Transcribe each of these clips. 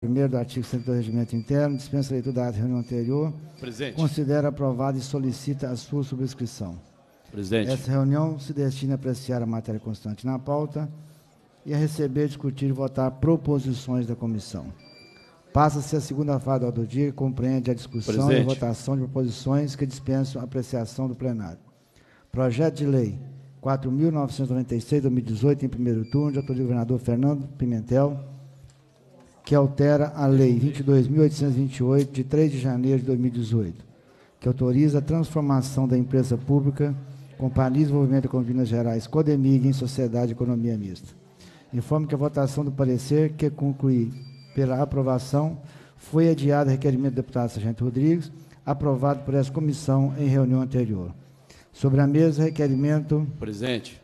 Primeiro do artigo 102 do Regimento Interno, dispensa a leitura da reunião anterior. Presidente. Considera aprovada e solicita a sua subscrição. Presidente. Essa reunião se destina a apreciar a matéria constante na pauta e a receber, discutir e votar proposições da comissão. Passa-se a segunda fase do dia, que compreende a discussão Presidente. e votação de proposições que dispensam a apreciação do plenário. Projeto de lei 4.996, 2018, em primeiro turno, de autoria do governador Fernando Pimentel que altera a Lei 22.828, de 3 de janeiro de 2018, que autoriza a transformação da empresa pública Companhia de Desenvolvimento com Minas Gerais, Codemig, em Sociedade de Economia Mista. Informo que a votação do parecer, que conclui pela aprovação, foi adiada a requerimento do deputado Sargento Rodrigues, aprovado por essa comissão em reunião anterior. Sobre a mesa, requerimento... Presidente,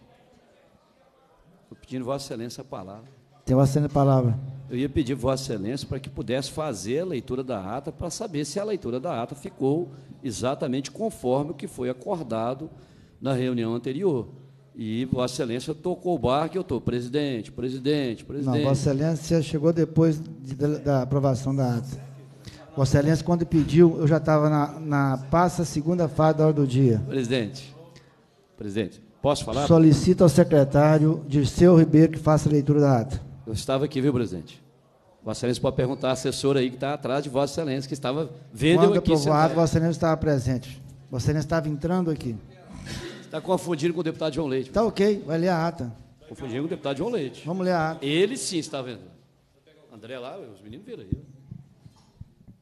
estou pedindo Vossa Excelência a palavra. Tem Vossa Excelência a palavra eu ia pedir Vossa Excelência para que pudesse fazer a leitura da ata para saber se a leitura da ata ficou exatamente conforme o que foi acordado na reunião anterior. E Vossa Excelência tocou o barco, eu estou presidente, presidente, presidente. Não, Vossa Excelência chegou depois de, de, da aprovação da ata. Vossa Excelência, quando pediu, eu já estava na, na passa segunda fase da hora do dia. Presidente, presidente, posso falar? Solicito ao secretário Dirceu Ribeiro que faça a leitura da ata. Eu estava aqui, viu, presidente? Vossa Excelência pode perguntar à assessora aí que está atrás de Vossa Excelência, que estava vendo Quando aqui. aprovado, Vossa Excelência estava presente. Vossa Excelência estava entrando aqui. Está confundindo com o deputado João Leite. Está ok, vai ler a ata. Confundindo com o deputado João Leite. Vamos ler a ata. Ele sim está vendo. André lá, os meninos viram aí.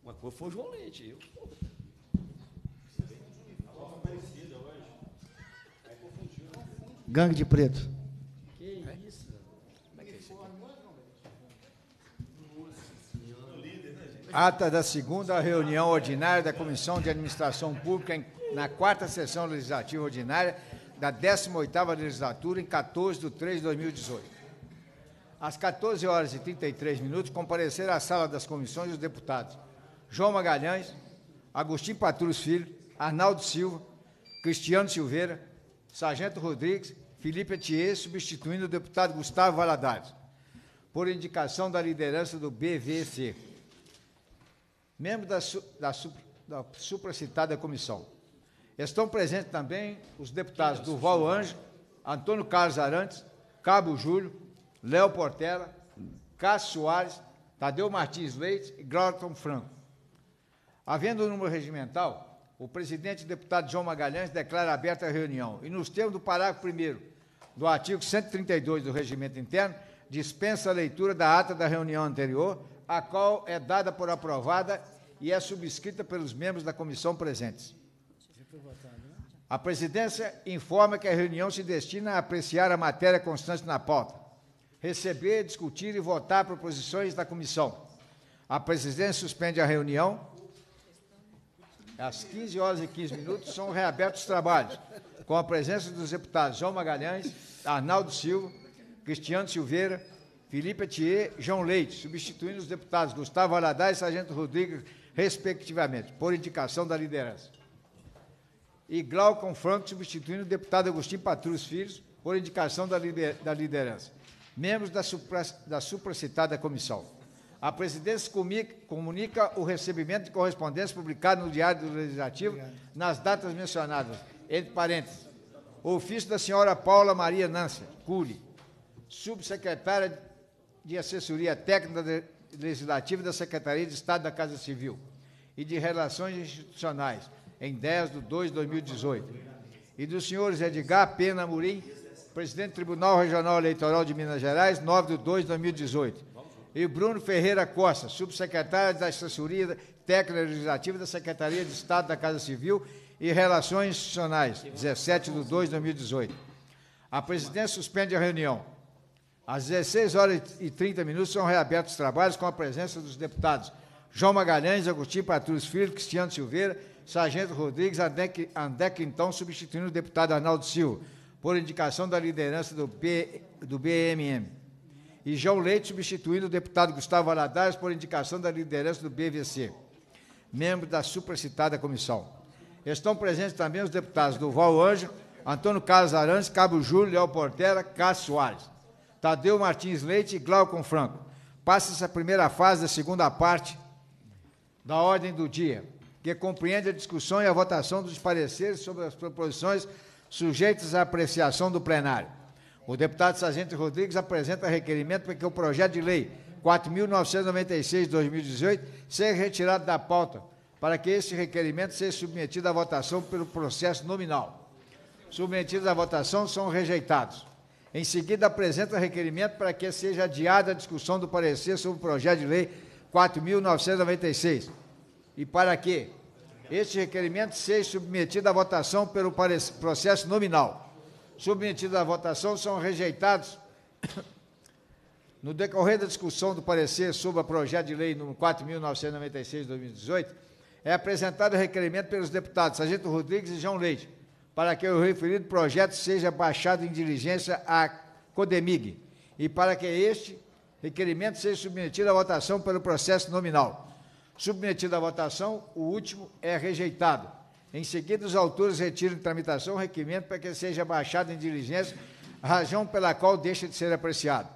Uma coisa foi o João Leite, eu. Gangue de preto. Ata da segunda reunião ordinária da Comissão de Administração Pública na quarta sessão legislativa ordinária da 18ª legislatura em 14 de 3 de 2018. Às 14 horas e 33 minutos, compareceram à sala das comissões os deputados João Magalhães, Agostinho Patrus Filho, Arnaldo Silva, Cristiano Silveira, Sargento Rodrigues, Felipe Atier, substituindo o deputado Gustavo Valadares, por indicação da liderança do BVC membros da, da, da supracitada comissão. Estão presentes também os deputados Durval Anjo, Antônio Carlos Arantes, Cabo Júlio, Léo Portela, Cássio Soares, Tadeu Martins Leite e Glauton Franco. Havendo o número regimental, o presidente e deputado João Magalhães declara aberta a reunião e, nos termos do parágrafo 1 do artigo 132 do Regimento Interno, dispensa a leitura da ata da reunião anterior, a qual é dada por aprovada e é subscrita pelos membros da comissão presentes. A presidência informa que a reunião se destina a apreciar a matéria constante na pauta, receber, discutir e votar proposições da comissão. A presidência suspende a reunião. Às 15 horas e 15 minutos são reabertos os trabalhos, com a presença dos deputados João Magalhães, Arnaldo Silva, Cristiano Silveira, Felipe e João Leite, substituindo os deputados Gustavo Aladá e Sargento Rodrigues, respectivamente, por indicação da liderança. E Glaucon Franco, substituindo o deputado Agostinho Patrus Filhos, por indicação da, lider da liderança. Membros da, supra da supracitada comissão. A presidência comunica o recebimento de correspondência publicada no Diário do Legislativo Obrigado. nas datas mencionadas. Entre parênteses, ofício da senhora Paula Maria Nância Cury, subsecretária de Assessoria Técnica Legislativa da Secretaria de Estado da Casa Civil e de Relações Institucionais, em 10 de 2 de 2018, e dos senhores Edgar Pena Murim, presidente do Tribunal Regional Eleitoral de Minas Gerais, 9 de 2 de 2018, e Bruno Ferreira Costa, subsecretário da Assessoria Técnica Legislativa da Secretaria de Estado da Casa Civil e Relações Institucionais, 17 de 2 de 2018. A presidência suspende a reunião às 16 horas e 30 minutos são reabertos os trabalhos com a presença dos deputados João Magalhães, Agostinho Patrus Filho, Cristiano Silveira, Sargento Rodrigues, Andec, então substituindo o deputado Arnaldo Silva, por indicação da liderança do, B, do BMM. E João Leite substituindo o deputado Gustavo Aladares por indicação da liderança do BVC, membro da supracitada comissão. Estão presentes também os deputados Duval Anjo, Antônio Carlos Arantes, Cabo Júlio, Léo Portela, Cássio Soares. Tadeu Martins Leite e Glaucon Franco. Passa essa primeira fase da segunda parte da ordem do dia, que compreende a discussão e a votação dos pareceres sobre as proposições sujeitas à apreciação do plenário. O deputado Sargento Rodrigues apresenta requerimento para que o projeto de lei 4.996-2018 seja retirado da pauta, para que esse requerimento seja submetido à votação pelo processo nominal. Submetidos à votação são rejeitados. Em seguida, apresenta requerimento para que seja adiada a discussão do parecer sobre o projeto de lei 4.996 e para que este requerimento seja submetido à votação pelo processo nominal. Submetidos à votação, são rejeitados no decorrer da discussão do parecer sobre o projeto de lei nº 4.996 de 2018, é apresentado o requerimento pelos deputados Sargento Rodrigues e João Leite para que o referido projeto seja baixado em diligência à CODEMIG e para que este requerimento seja submetido à votação pelo processo nominal. Submetido à votação, o último é rejeitado. Em seguida, os autores retiram de tramitação o requerimento para que seja baixado em diligência, razão pela qual deixa de ser apreciado.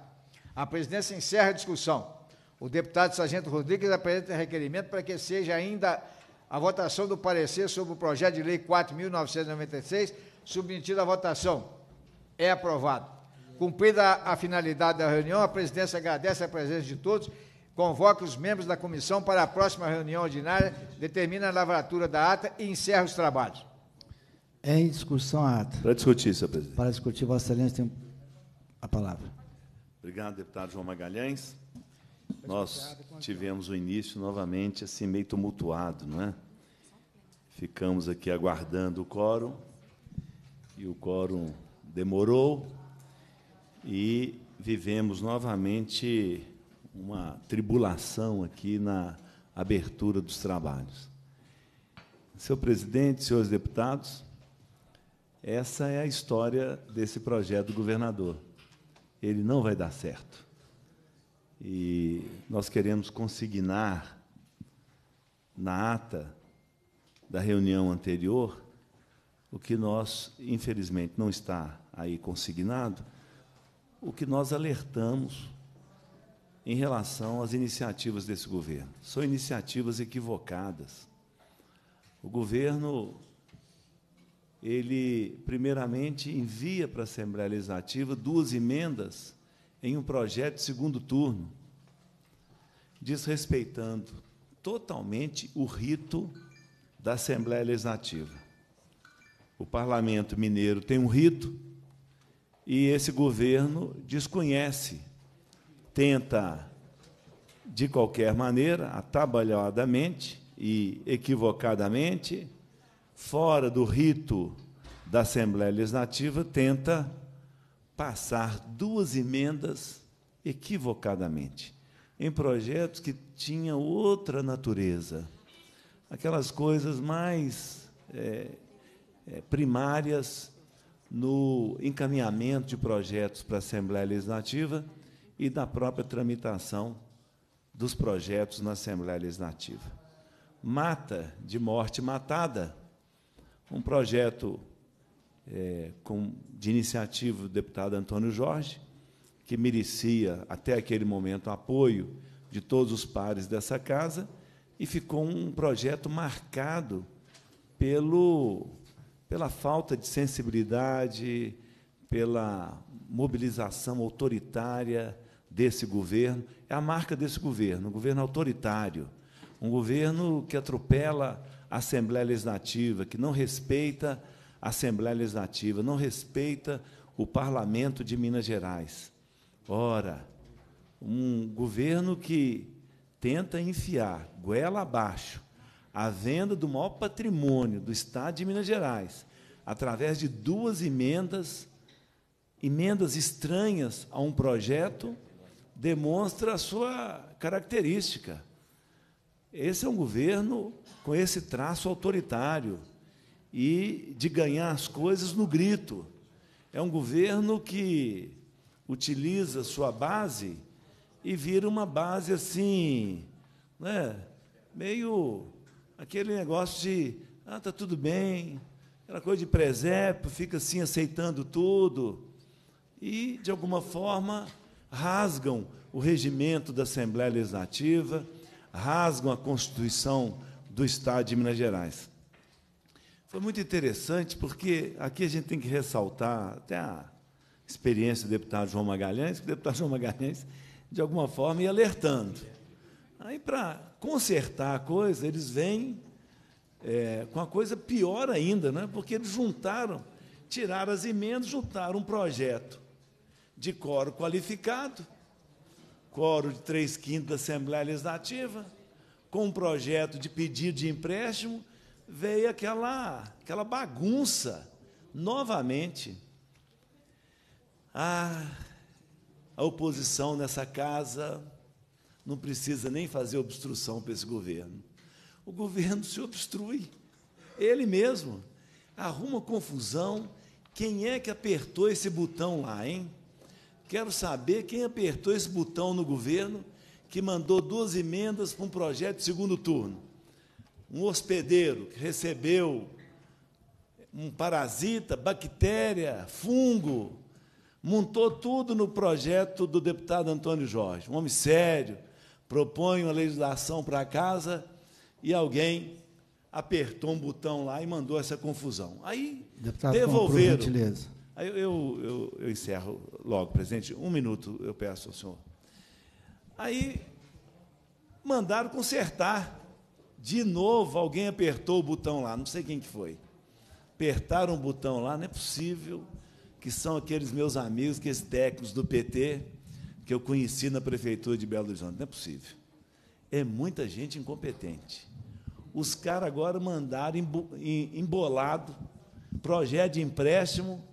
A presidência encerra a discussão. O deputado Sargento Rodrigues apresenta requerimento para que seja ainda a votação do parecer sobre o projeto de lei 4.996, submetido à votação. É aprovado. Cumprida a finalidade da reunião, a presidência agradece a presença de todos, convoca os membros da comissão para a próxima reunião ordinária, determina a lavratura da ata e encerra os trabalhos. É em discussão a ata. Para discutir, senhor presidente. Para discutir, Vossa Excelência tem a palavra. Obrigado, deputado João Magalhães. Nós tivemos o início novamente assim meio tumultuado, não é? Ficamos aqui aguardando o quórum e o quórum demorou e vivemos novamente uma tribulação aqui na abertura dos trabalhos. Senhor presidente, senhores deputados, essa é a história desse projeto do governador. Ele não vai dar certo. E nós queremos consignar na ata da reunião anterior o que nós, infelizmente, não está aí consignado, o que nós alertamos em relação às iniciativas desse governo. São iniciativas equivocadas. O governo ele primeiramente envia para a Assembleia Legislativa duas emendas em um projeto de segundo turno, desrespeitando totalmente o rito da Assembleia Legislativa. O Parlamento Mineiro tem um rito e esse governo desconhece, tenta, de qualquer maneira, atabalhadamente e equivocadamente, fora do rito da Assembleia Legislativa, tenta passar duas emendas equivocadamente em projetos que tinham outra natureza, aquelas coisas mais é, é, primárias no encaminhamento de projetos para a Assembleia Legislativa e da própria tramitação dos projetos na Assembleia Legislativa. Mata de morte matada, um projeto é, com, de iniciativa do deputado Antônio Jorge, que merecia, até aquele momento, apoio de todos os pares dessa casa, e ficou um projeto marcado pelo, pela falta de sensibilidade, pela mobilização autoritária desse governo. É a marca desse governo, um governo autoritário, um governo que atropela a Assembleia Legislativa, que não respeita Assembleia Legislativa, não respeita o parlamento de Minas Gerais. Ora, um governo que tenta enfiar goela abaixo a venda do maior patrimônio do Estado de Minas Gerais através de duas emendas, emendas estranhas a um projeto, demonstra a sua característica. Esse é um governo com esse traço autoritário e de ganhar as coisas no grito. É um governo que utiliza sua base e vira uma base assim, né? meio aquele negócio de ah, tá tudo bem, aquela coisa de presépio, fica assim aceitando tudo. E, de alguma forma, rasgam o regimento da Assembleia Legislativa, rasgam a Constituição do Estado de Minas Gerais. Foi muito interessante, porque aqui a gente tem que ressaltar até a experiência do deputado João Magalhães, que o deputado João Magalhães, de alguma forma, ia alertando. Aí, para consertar a coisa, eles vêm é, com a coisa pior ainda, né? porque eles juntaram, tiraram as emendas, juntaram um projeto de coro qualificado, coro de três quintos da Assembleia Legislativa, com um projeto de pedido de empréstimo, veio aquela, aquela bagunça novamente. Ah, a oposição nessa casa não precisa nem fazer obstrução para esse governo. O governo se obstrui, ele mesmo. Arruma confusão. Quem é que apertou esse botão lá, hein? Quero saber quem apertou esse botão no governo que mandou duas emendas para um projeto de segundo turno um hospedeiro que recebeu um parasita, bactéria, fungo, montou tudo no projeto do deputado Antônio Jorge. Um homem sério, propõe uma legislação para casa e alguém apertou um botão lá e mandou essa confusão. Aí deputado, devolveram. Aí eu, eu, eu encerro logo, presidente. Um minuto eu peço ao senhor. Aí mandaram consertar de novo, alguém apertou o botão lá, não sei quem que foi. Apertaram o botão lá, não é possível que são aqueles meus amigos, que esses técnicos do PT que eu conheci na prefeitura de Belo Horizonte. Não é possível. É muita gente incompetente. Os caras agora mandaram embolado projeto de empréstimo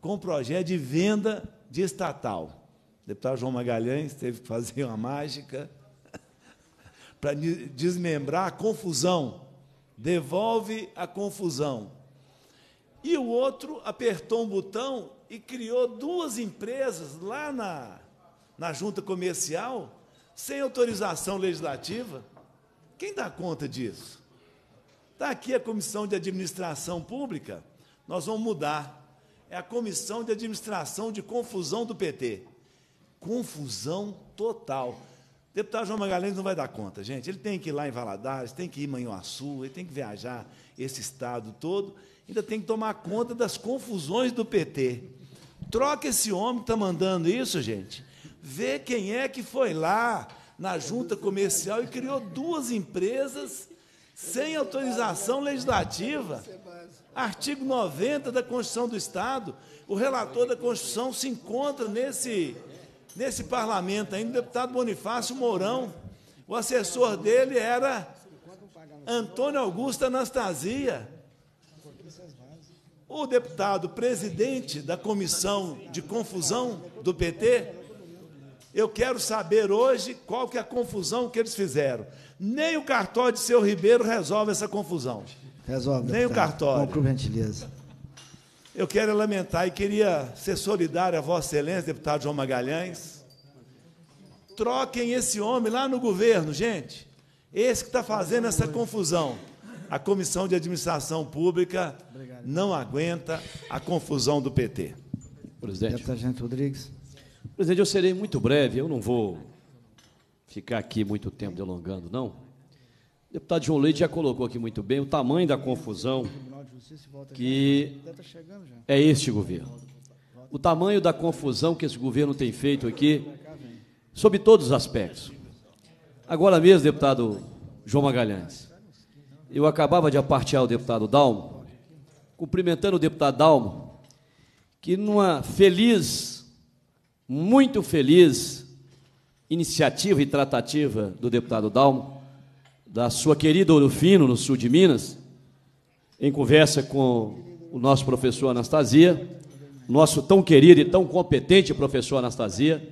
com projeto de venda de estatal. O deputado João Magalhães teve que fazer uma mágica para desmembrar a confusão. Devolve a confusão. E o outro apertou um botão e criou duas empresas lá na, na junta comercial, sem autorização legislativa. Quem dá conta disso? Está aqui a Comissão de Administração Pública, nós vamos mudar. É a Comissão de Administração de Confusão do PT. Confusão total deputado João Magalhães não vai dar conta, gente. Ele tem que ir lá em Valadares, tem que ir em Manhuaçu, ele tem que viajar esse estado todo, ainda tem que tomar conta das confusões do PT. Troca esse homem que está mandando isso, gente. Vê quem é que foi lá na junta comercial e criou duas empresas sem autorização legislativa. Artigo 90 da Constituição do Estado. O relator da Constituição se encontra nesse nesse parlamento ainda, o deputado Bonifácio Mourão. O assessor dele era Antônio Augusto Anastasia. O deputado presidente da comissão de confusão do PT, eu quero saber hoje qual que é a confusão que eles fizeram. Nem o cartório de seu Ribeiro resolve essa confusão. Resolve. Nem deputado. o cartório. Com gentileza. Eu quero lamentar e queria ser solidário a Vossa Excelência, deputado João Magalhães. Troquem esse homem lá no governo, gente. Esse que está fazendo essa confusão. A Comissão de Administração Pública não aguenta a confusão do PT. Presidente. Deputado Rodrigues. Presidente, eu serei muito breve, eu não vou ficar aqui muito tempo delongando, não. O deputado João Leite já colocou aqui muito bem o tamanho da confusão que tá é este governo. O tamanho da confusão que esse governo tem feito aqui, sob todos os aspectos. Agora mesmo, deputado João Magalhães, eu acabava de apartear o deputado Dalmo, cumprimentando o deputado Dalmo, que numa feliz, muito feliz iniciativa e tratativa do deputado Dalmo, da sua querida Fino, no sul de Minas, em conversa com o nosso professor Anastasia, nosso tão querido e tão competente professor Anastasia,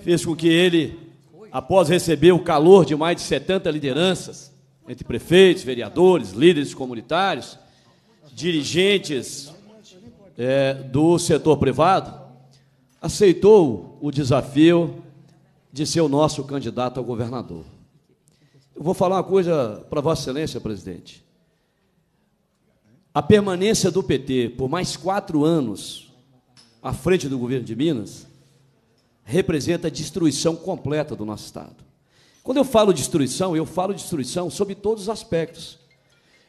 fez com que ele, após receber o calor de mais de 70 lideranças, entre prefeitos, vereadores, líderes comunitários, dirigentes é, do setor privado, aceitou o desafio de ser o nosso candidato a governador. Eu vou falar uma coisa para Vossa Excelência, presidente a permanência do PT por mais quatro anos à frente do governo de Minas representa a destruição completa do nosso Estado. Quando eu falo destruição, eu falo destruição sobre todos os aspectos.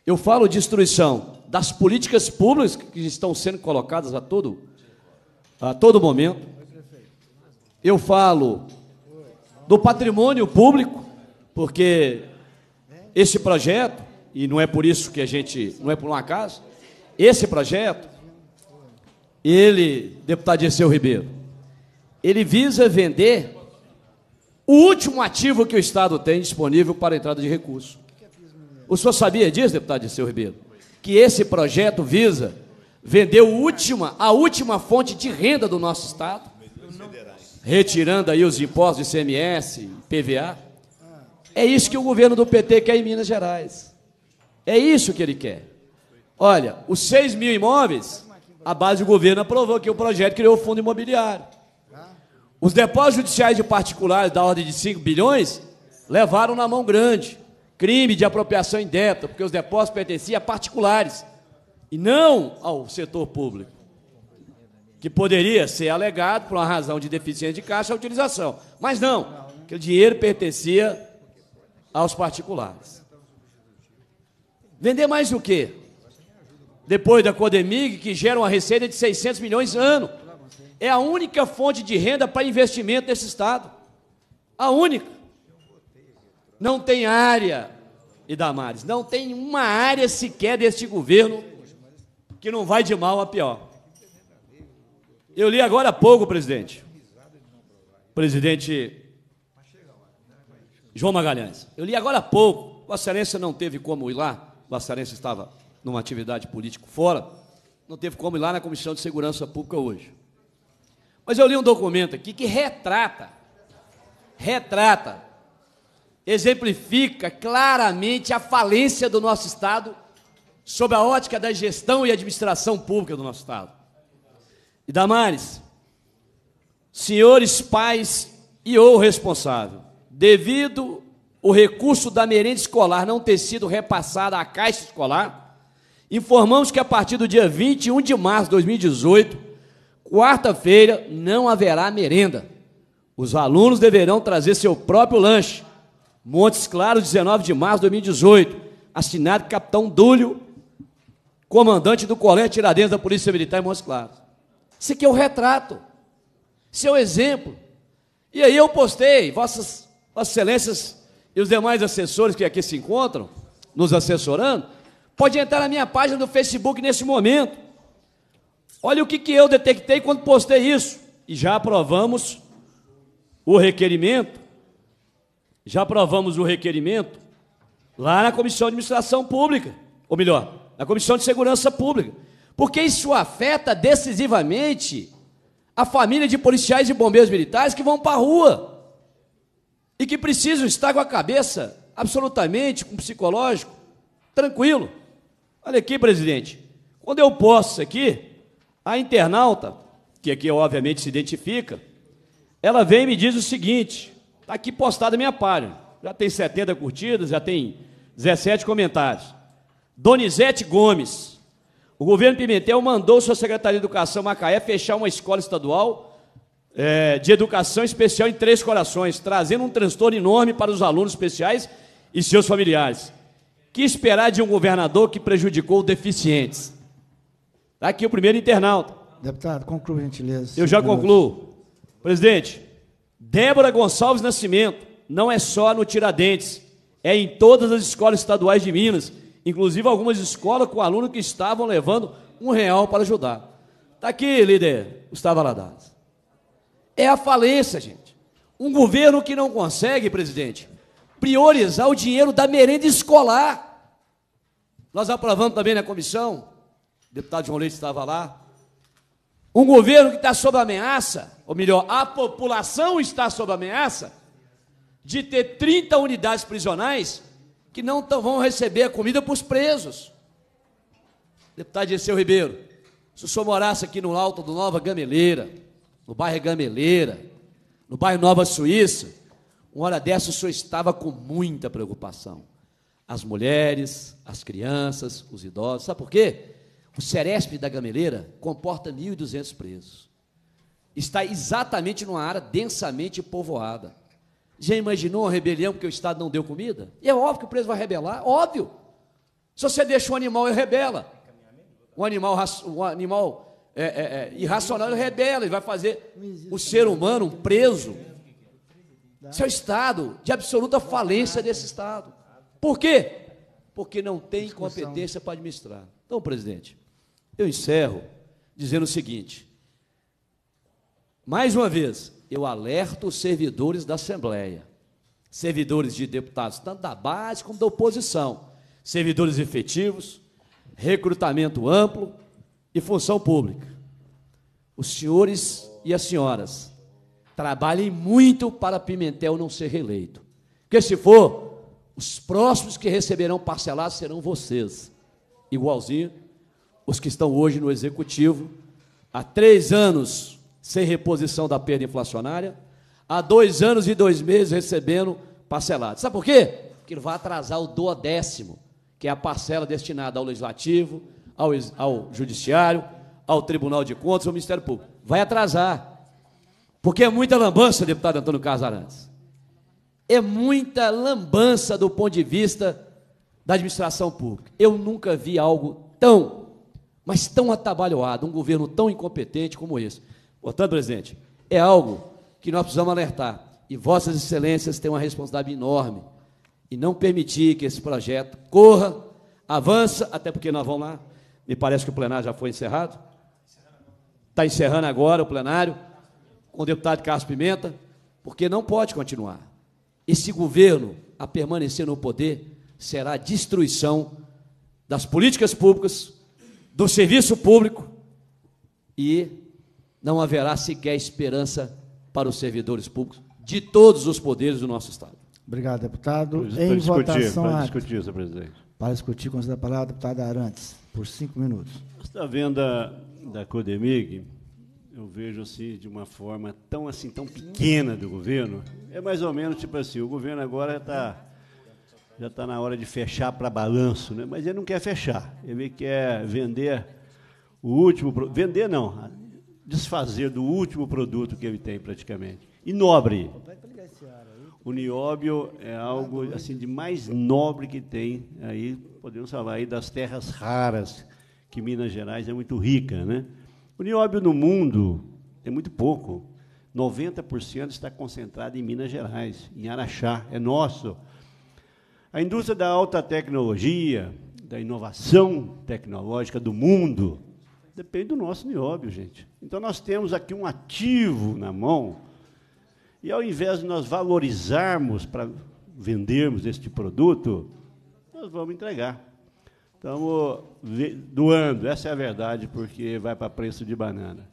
Eu falo destruição das políticas públicas que estão sendo colocadas a todo, a todo momento. Eu falo do patrimônio público, porque esse projeto e não é por isso que a gente, não é por um acaso, esse projeto, ele, deputado Dirceu Ribeiro, ele visa vender o último ativo que o Estado tem disponível para entrada de recursos. O senhor sabia disso, deputado Dirceu Ribeiro? Que esse projeto visa vender o última, a última fonte de renda do nosso Estado, retirando aí os impostos de ICMS, PVA. É isso que o governo do PT quer em Minas Gerais. É isso que ele quer. Olha, os 6 mil imóveis, a base do governo aprovou que o projeto criou o fundo imobiliário. Os depósitos judiciais de particulares da ordem de 5 bilhões levaram na mão grande. Crime de apropriação indébita, porque os depósitos pertenciam a particulares e não ao setor público, que poderia ser alegado por uma razão de deficiência de caixa a utilização. Mas não, que o dinheiro pertencia aos particulares. Vender mais o quê? Depois da Codemig, que gera uma receita de 600 milhões ano. É a única fonte de renda para investimento nesse estado. A única. Não tem área, Idamares, não tem uma área sequer deste governo que não vai de mal a pior. Eu li agora há pouco, presidente. Presidente João Magalhães. Eu li agora há pouco. Vossa Excelência não teve como ir lá Laçarense estava numa atividade política fora, não teve como ir lá na Comissão de Segurança Pública hoje. Mas eu li um documento aqui que retrata, retrata, exemplifica claramente a falência do nosso Estado sob a ótica da gestão e administração pública do nosso Estado. E Damares, senhores pais e ou responsável, devido o recurso da merenda escolar não ter sido repassado à Caixa Escolar, informamos que a partir do dia 21 de março de 2018, quarta-feira, não haverá merenda. Os alunos deverão trazer seu próprio lanche. Montes Claros, 19 de março de 2018. Assinado Capitão Dúlio, comandante do Colégio Tiradentes da Polícia Militar em Montes Claros. Esse aqui é o retrato. Esse é o exemplo. E aí eu postei, vossas, vossas excelências e os demais assessores que aqui se encontram, nos assessorando, pode entrar na minha página do Facebook nesse momento. Olha o que, que eu detectei quando postei isso. E já aprovamos o requerimento. Já aprovamos o requerimento lá na Comissão de Administração Pública. Ou melhor, na Comissão de Segurança Pública. Porque isso afeta decisivamente a família de policiais e bombeiros militares que vão para a rua e que precisam estar com a cabeça absolutamente, com o psicológico, tranquilo. Olha aqui, presidente, quando eu posto aqui, a internauta, que aqui obviamente se identifica, ela vem e me diz o seguinte: está aqui postada a minha página, já tem 70 curtidas, já tem 17 comentários. Donizete Gomes. O governo Pimentel mandou sua Secretaria de Educação Macaé fechar uma escola estadual é, de Educação Especial em Três Corações, trazendo um transtorno enorme para os alunos especiais e seus familiares. Que esperar de um governador que prejudicou deficientes? Está aqui o primeiro internauta. Deputado, conclua, gentileza. Eu já concluo. Presidente, Débora Gonçalves Nascimento não é só no Tiradentes, é em todas as escolas estaduais de Minas, inclusive algumas escolas com alunos que estavam levando um real para ajudar. Está aqui, líder Gustavo Aladares é a falência, gente. Um governo que não consegue, presidente, priorizar o dinheiro da merenda escolar. Nós aprovamos também na comissão, o deputado João Leite estava lá. Um governo que está sob ameaça, ou melhor, a população está sob ameaça, de ter 30 unidades prisionais que não tão, vão receber a comida para os presos. Deputado Dirceu Ribeiro, se o senhor morasse aqui no alto do Nova Gameleira, no bairro Gameleira, no bairro Nova Suíça, uma hora dessa o senhor estava com muita preocupação. As mulheres, as crianças, os idosos. Sabe por quê? O Ceresp da Gameleira comporta 1.200 presos. Está exatamente numa área densamente povoada. Já imaginou uma rebelião porque o Estado não deu comida? E é óbvio que o preso vai rebelar, óbvio. Se você deixa um animal, ele rebela. Um animal, um animal é, é, é, irracional e rebelde, vai fazer o ser humano um preso. Isso é o Estado, de absoluta falência desse Estado. Por quê? Porque não tem competência para administrar. Então, presidente, eu encerro dizendo o seguinte: mais uma vez, eu alerto os servidores da Assembleia, servidores de deputados, tanto da base como da oposição, servidores efetivos, recrutamento amplo, e função pública. Os senhores e as senhoras trabalhem muito para Pimentel não ser reeleito. Porque se for, os próximos que receberão parcelados serão vocês, igualzinho os que estão hoje no executivo, há três anos sem reposição da perda inflacionária, há dois anos e dois meses recebendo parcelado. Sabe por quê? Porque ele vai atrasar o décimo, que é a parcela destinada ao legislativo, ao, ao Judiciário, ao Tribunal de Contas, ao Ministério Público. Vai atrasar. Porque é muita lambança, deputado Antônio Casarandes, É muita lambança do ponto de vista da administração pública. Eu nunca vi algo tão, mas tão atabalhoado, um governo tão incompetente como esse. Portanto, presidente, é algo que nós precisamos alertar. E Vossas Excelências têm uma responsabilidade enorme e não permitir que esse projeto corra, avança, até porque nós vamos lá me parece que o plenário já foi encerrado. Está encerrando agora o plenário com o deputado Carlos Pimenta, porque não pode continuar. Esse governo, a permanecer no poder, será a destruição das políticas públicas, do serviço público e não haverá sequer esperança para os servidores públicos de todos os poderes do nosso Estado. Obrigado, deputado. em discutir, votação. discutir, senhor presidente. Para discutir, concedo a palavra deputada Arantes, por cinco minutos. Esta venda da Codemig, eu vejo assim de uma forma tão assim tão pequena do governo. É mais ou menos tipo assim, o governo agora está já está na hora de fechar para balanço, né? Mas ele não quer fechar, ele quer vender o último vender não, desfazer do último produto que ele tem praticamente. E nobre o nióbio é algo assim de mais nobre que tem aí, podemos falar aí das terras raras, que Minas Gerais é muito rica, né? O nióbio no mundo é muito pouco. 90% está concentrado em Minas Gerais, em Araxá, é nosso. A indústria da alta tecnologia, da inovação tecnológica do mundo, depende do nosso nióbio, gente. Então nós temos aqui um ativo na mão e ao invés de nós valorizarmos para vendermos este produto, nós vamos entregar. Estamos doando, essa é a verdade, porque vai para preço de banana.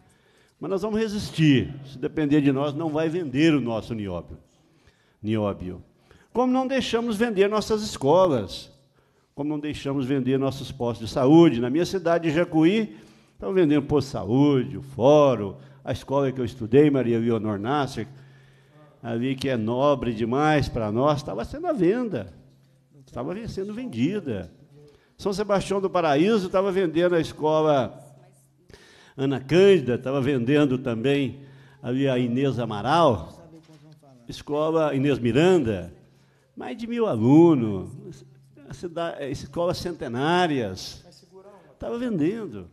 Mas nós vamos resistir. Se depender de nós, não vai vender o nosso nióbio. nióbio. Como não deixamos vender nossas escolas, como não deixamos vender nossos postos de saúde. Na minha cidade, Jacuí, estão vendendo posto de saúde, o fórum, a escola que eu estudei, Maria Leonor Nasser, ali que é nobre demais para nós, estava sendo à venda, estava sendo vendida. São Sebastião do Paraíso estava vendendo a escola Ana Cândida, estava vendendo também ali a Inês Amaral, escola Inês Miranda, mais de mil alunos, cidade, eh, escolas centenárias, estava vendendo.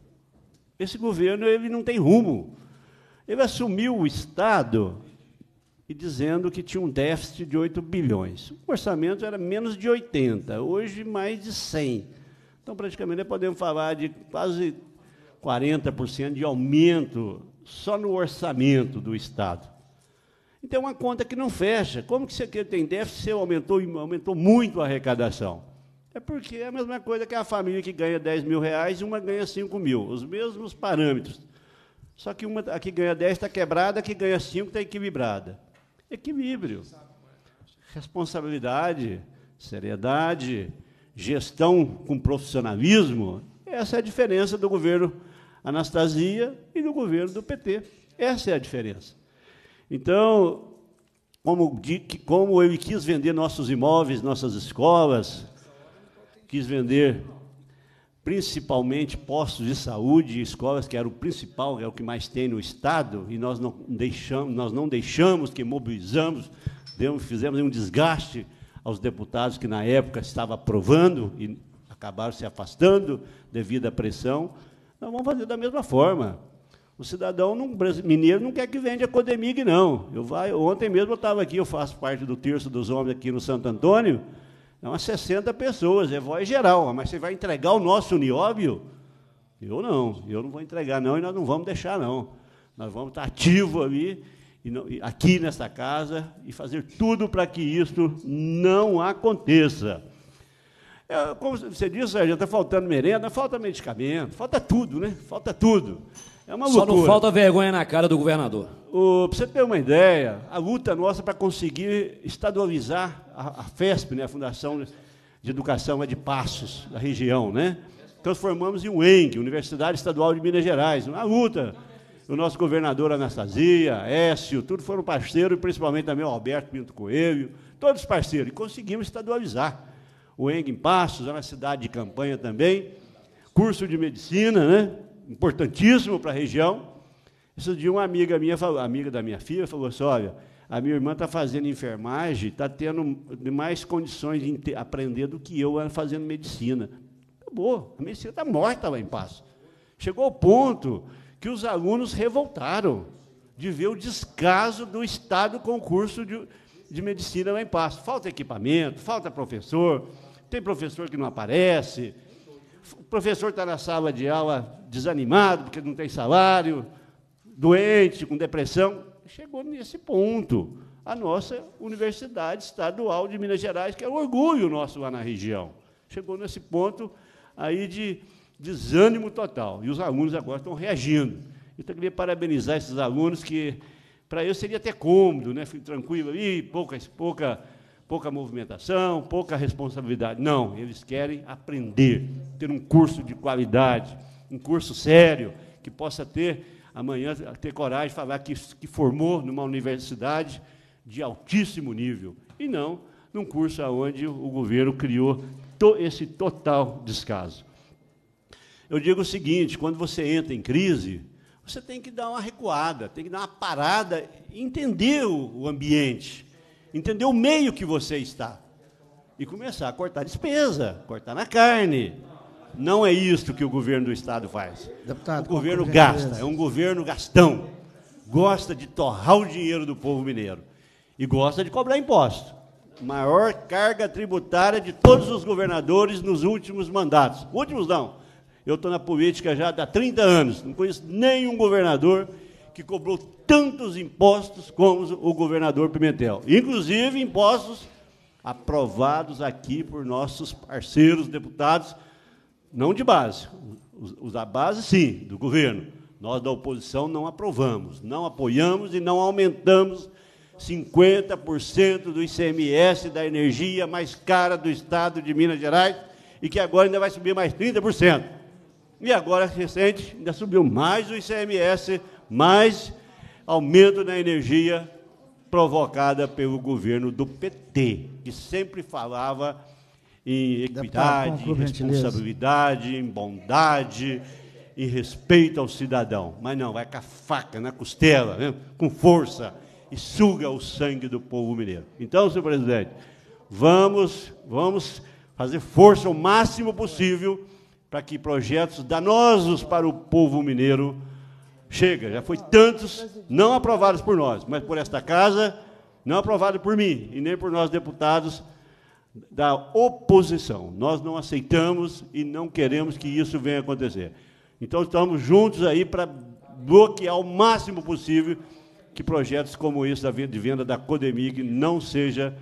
Esse governo ele não tem rumo. Ele assumiu o Estado e dizendo que tinha um déficit de 8 bilhões. O orçamento era menos de 80, hoje mais de 100. Então, praticamente, podemos falar de quase 40% de aumento só no orçamento do Estado. Então, é uma conta que não fecha. Como que você tem déficit se aumentou, aumentou muito a arrecadação? É porque é a mesma coisa que a família que ganha 10 mil reais e uma ganha 5 mil. Os mesmos parâmetros. Só que uma, a que ganha 10 está quebrada, a que ganha 5 está equilibrada equilíbrio, responsabilidade, seriedade, gestão com profissionalismo. Essa é a diferença do governo Anastasia e do governo do PT. Essa é a diferença. Então, como, como ele quis vender nossos imóveis, nossas escolas, quis vender principalmente postos de saúde e escolas, que era o principal, é o que mais tem no Estado, e nós não deixamos, nós não deixamos que mobilizamos, demos, fizemos um desgaste aos deputados que, na época, estavam aprovando e acabaram se afastando devido à pressão. Nós vamos fazer da mesma forma. O cidadão não, mineiro não quer que venda a Codemig, não. Eu vai, ontem mesmo eu estava aqui, eu faço parte do terço dos homens aqui no Santo Antônio, é umas 60 pessoas, é voz geral. Mas você vai entregar o nosso nióbio? Eu não, eu não vou entregar, não, e nós não vamos deixar, não. Nós vamos estar ativos ali, aqui nessa casa e fazer tudo para que isso não aconteça. É, como você disse, já está faltando merenda, falta medicamento, falta tudo, né? Falta tudo. É uma loucura. Só não falta vergonha na cara do governador. Para você ter uma ideia, a luta nossa para conseguir estadualizar a, a FESP, né, a Fundação de Educação é de Passos, da região, né? transformamos então, em UENG, Universidade Estadual de Minas Gerais. Uma luta. O nosso governador Anastasia, Écio, tudo foram parceiros, e principalmente também o Alberto Pinto Coelho, todos parceiros, e conseguimos estadualizar. O ENG em Passos, é uma cidade de campanha também, curso de medicina, né? importantíssimo para a região. Isso de uma amiga minha, falou, amiga da minha filha, falou assim: olha, a minha irmã está fazendo enfermagem, está tendo mais condições de aprender do que eu fazendo medicina. Acabou, a medicina está morta lá em Passo. Chegou ao ponto que os alunos revoltaram de ver o descaso do Estado com o curso de, de medicina lá em Passo. Falta equipamento, falta professor, tem professor que não aparece, o professor está na sala de aula desanimado, porque não tem salário, doente, com depressão. Chegou nesse ponto. A nossa Universidade Estadual de Minas Gerais, que é um orgulho nosso lá na região. Chegou nesse ponto aí de desânimo total. E os alunos agora estão reagindo. Então, eu queria parabenizar esses alunos que, para eu, seria até cômodo, né? Fico tranquilo ali, pouca, pouca pouca movimentação, pouca responsabilidade. Não, eles querem aprender, ter um curso de qualidade, um curso sério, que possa ter amanhã ter coragem de falar que, que formou numa universidade de altíssimo nível, e não num curso onde o governo criou to, esse total descaso. Eu digo o seguinte: quando você entra em crise, você tem que dar uma recuada, tem que dar uma parada, entender o, o ambiente entender o meio que você está e começar a cortar despesa, cortar na carne. Não é isto que o governo do Estado faz. Deputado, o governo é gasta, é um governo gastão. Gosta de torrar o dinheiro do povo mineiro e gosta de cobrar imposto. Maior carga tributária de todos os governadores nos últimos mandatos. Últimos não. Eu estou na política já há 30 anos, não conheço nenhum governador que cobrou tantos impostos como o governador Pimentel, inclusive impostos aprovados aqui por nossos parceiros deputados, não de base, os, os da base sim, do governo. Nós da oposição não aprovamos, não apoiamos e não aumentamos 50% do ICMS da energia mais cara do estado de Minas Gerais e que agora ainda vai subir mais 30%. E agora, recente, ainda subiu mais o ICMS mas aumento na energia provocada pelo governo do PT, que sempre falava em equidade, em responsabilidade, em bondade, em respeito ao cidadão. Mas não, vai com a faca na costela, né? com força, e suga o sangue do povo mineiro. Então, senhor presidente, vamos, vamos fazer força o máximo possível para que projetos danosos para o povo mineiro Chega, já foi tantos, não aprovados por nós, mas por esta casa, não aprovado por mim e nem por nós deputados da oposição. Nós não aceitamos e não queremos que isso venha a acontecer. Então estamos juntos aí para bloquear o máximo possível que projetos como esse da de venda da Codemig não seja,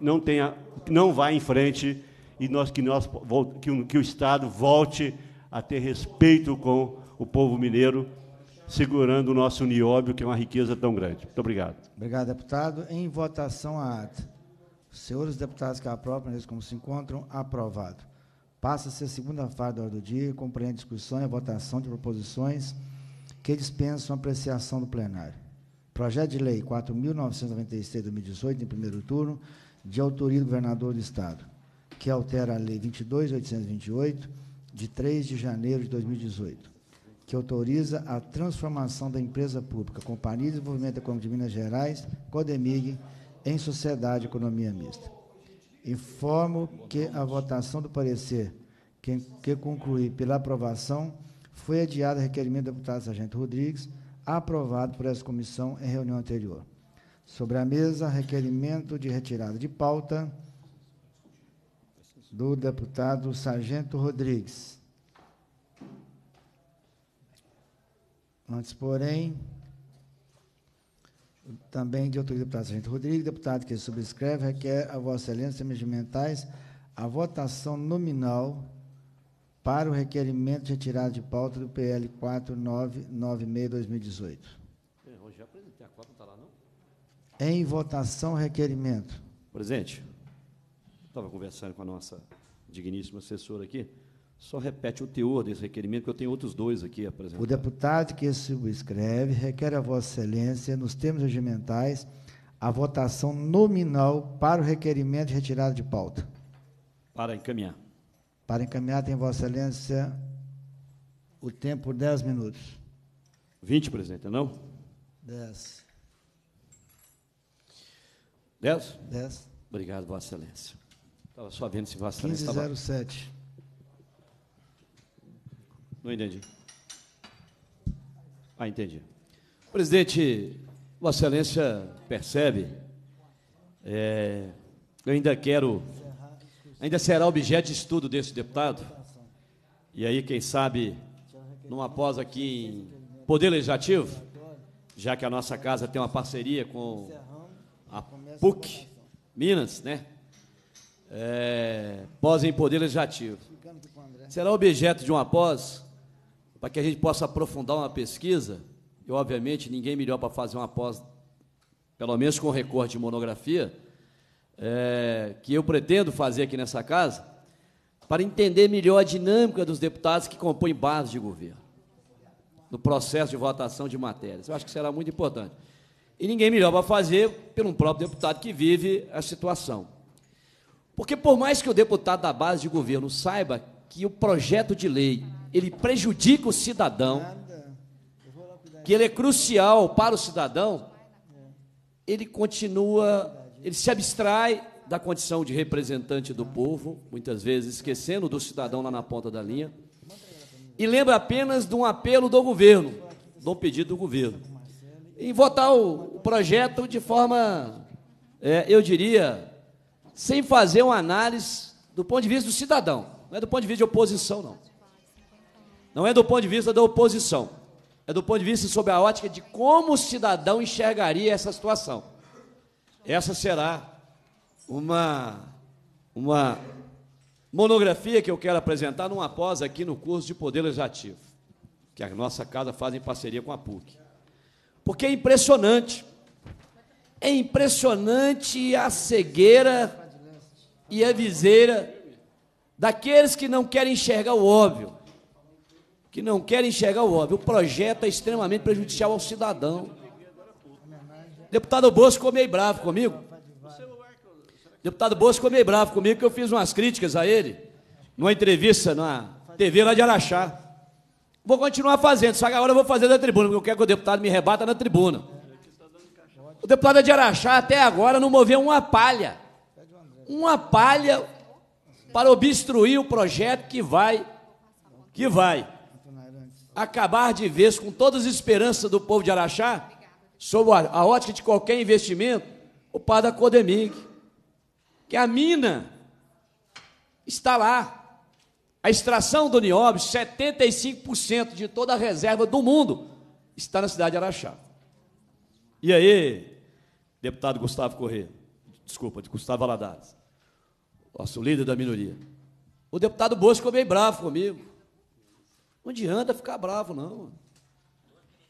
não tenha, não vá em frente e nós que nós que o Estado volte a ter respeito com o povo mineiro segurando o nosso nióbio, que é uma riqueza tão grande. Muito obrigado. Obrigado, deputado. Em votação, a ata. Os senhores deputados que aprovam, eles como se encontram, aprovado. Passa-se a segunda fase da hora do dia, compreende discussão e votação de proposições que dispensam apreciação do plenário. Projeto de Lei 4.996-2018, em primeiro turno, de autoria do governador do Estado, que altera a Lei 22.828, de 3 de janeiro de 2018 que autoriza a transformação da empresa pública Companhia de Desenvolvimento Econômico de Minas Gerais, CODEMIG, em Sociedade Economia Mista. Informo que a votação do parecer, que, que conclui pela aprovação, foi adiada a requerimento do deputado Sargento Rodrigues, aprovado por essa comissão em reunião anterior. Sobre a mesa, requerimento de retirada de pauta do deputado Sargento Rodrigues. Antes, porém, também de outros deputado Gente, Rodrigo, deputado que subscreve, requer a Vossa Excelência regimentais a votação nominal para o requerimento de retirada de pauta do PL 4996-2018. É, hoje já apresentei, a não está lá, Em votação, requerimento. Presidente, estava conversando com a nossa digníssima assessora aqui. Só repete o teor desse requerimento, que eu tenho outros dois aqui apresentados. O deputado que subscreve requer a Vossa Excelência, nos termos regimentais, a votação nominal para o requerimento de retirada de pauta. Para encaminhar. Para encaminhar, tem Vossa Excelência o tempo 10 minutos. 20, presidente, não? 10. 10? 10. Obrigado, Vossa Excelência. Estava só vendo se Vossa Excelência 1507. Estava... Não entendi. Ah, entendi. Presidente, Vossa Excelência percebe, é, eu ainda quero, ainda será objeto de estudo desse deputado, e aí, quem sabe, numa pós aqui em Poder Legislativo, já que a nossa casa tem uma parceria com a PUC Minas, né? É, pós em Poder Legislativo. Será objeto de uma pós para que a gente possa aprofundar uma pesquisa, e obviamente ninguém melhor para fazer uma pós, pelo menos com recorde de monografia, é, que eu pretendo fazer aqui nessa casa, para entender melhor a dinâmica dos deputados que compõem base de governo, no processo de votação de matérias. Eu acho que será muito importante. E ninguém melhor para fazer pelo próprio deputado que vive a situação. Porque, por mais que o deputado da base de governo saiba que o projeto de lei ele prejudica o cidadão, que ele é crucial para o cidadão, ele continua, ele se abstrai da condição de representante do povo, muitas vezes esquecendo do cidadão lá na ponta da linha, e lembra apenas de um apelo do governo, de um pedido do governo, em votar o projeto de forma, é, eu diria, sem fazer uma análise do ponto de vista do cidadão, não é do ponto de vista de oposição, não. Não é do ponto de vista da oposição, é do ponto de vista sobre a ótica de como o cidadão enxergaria essa situação. Essa será uma, uma monografia que eu quero apresentar numa pós aqui no curso de Poder Legislativo, que a nossa casa faz em parceria com a PUC. Porque é impressionante. É impressionante a cegueira e a viseira daqueles que não querem enxergar o óbvio que não quer enxergar o óbvio. O projeto é extremamente prejudicial ao cidadão. Deputado Bosco ficou meio bravo comigo. Deputado Bosco ficou meio bravo comigo, que eu fiz umas críticas a ele, numa entrevista na TV lá de Araxá. Vou continuar fazendo, só que agora eu vou fazer na tribuna, porque eu quero que o deputado me rebata na tribuna. O deputado é de Araxá até agora não moveu uma palha. Uma palha para obstruir o projeto que vai, que vai acabar de vez com todas as esperanças do povo de Araxá, sob a ótica de qualquer investimento, o par da Codemig, que a mina está lá. A extração do nióbio, 75% de toda a reserva do mundo está na cidade de Araxá. E aí, deputado Gustavo Corrêa, desculpa, de Gustavo Aladares, nosso líder da minoria. O deputado Bosco ficou é bem bravo comigo. Não adianta ficar bravo, não.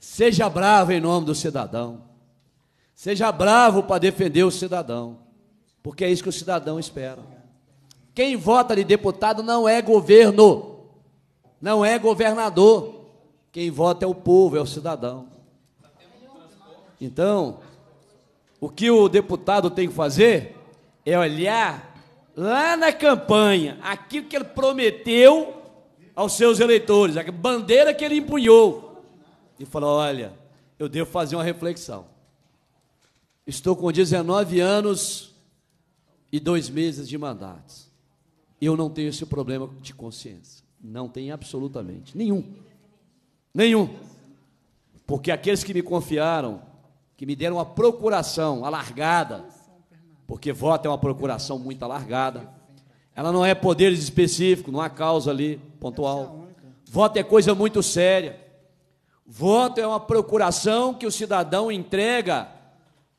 Seja bravo em nome do cidadão. Seja bravo para defender o cidadão. Porque é isso que o cidadão espera. Quem vota de deputado não é governo, não é governador. Quem vota é o povo, é o cidadão. Então, o que o deputado tem que fazer é olhar lá na campanha aquilo que ele prometeu aos seus eleitores, a bandeira que ele empunhou, e falou: Olha, eu devo fazer uma reflexão. Estou com 19 anos e dois meses de mandato. Eu não tenho esse problema de consciência. Não tenho absolutamente nenhum. Nenhum. Porque aqueles que me confiaram, que me deram a procuração alargada, porque voto é uma procuração muito alargada, ela não é poderes específicos, não há causa ali pontual. É Voto é coisa muito séria. Voto é uma procuração que o cidadão entrega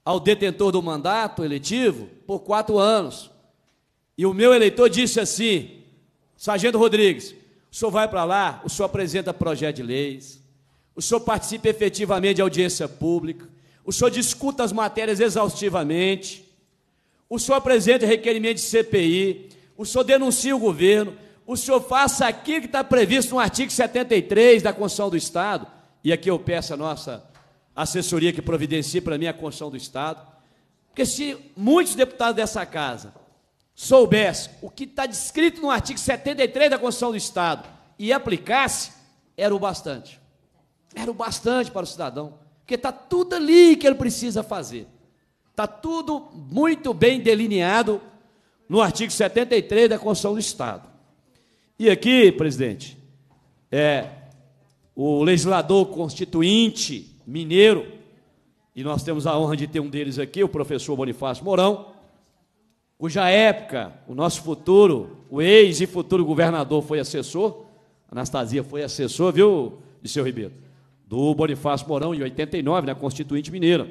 ao detentor do mandato eletivo por quatro anos. E o meu eleitor disse assim: Sargento Rodrigues, o senhor vai para lá, o senhor apresenta projeto de leis, o senhor participa efetivamente de audiência pública, o senhor discuta as matérias exaustivamente, o senhor apresenta requerimento de CPI, o senhor denuncia o governo, o senhor faça aquilo que está previsto no artigo 73 da Constituição do Estado, e aqui eu peço a nossa assessoria que providencie para mim a Constituição do Estado, porque se muitos deputados dessa casa soubessem o que está descrito no artigo 73 da Constituição do Estado e aplicasse, era o bastante. Era o bastante para o cidadão, porque está tudo ali que ele precisa fazer. Está tudo muito bem delineado no artigo 73 da Constituição do Estado. E aqui, presidente, é o legislador constituinte mineiro, e nós temos a honra de ter um deles aqui, o professor Bonifácio Mourão, cuja época, o nosso futuro, o ex e futuro governador foi assessor, Anastasia foi assessor, viu, de seu Ribeiro, do Bonifácio Mourão em 89, na Constituinte Mineira.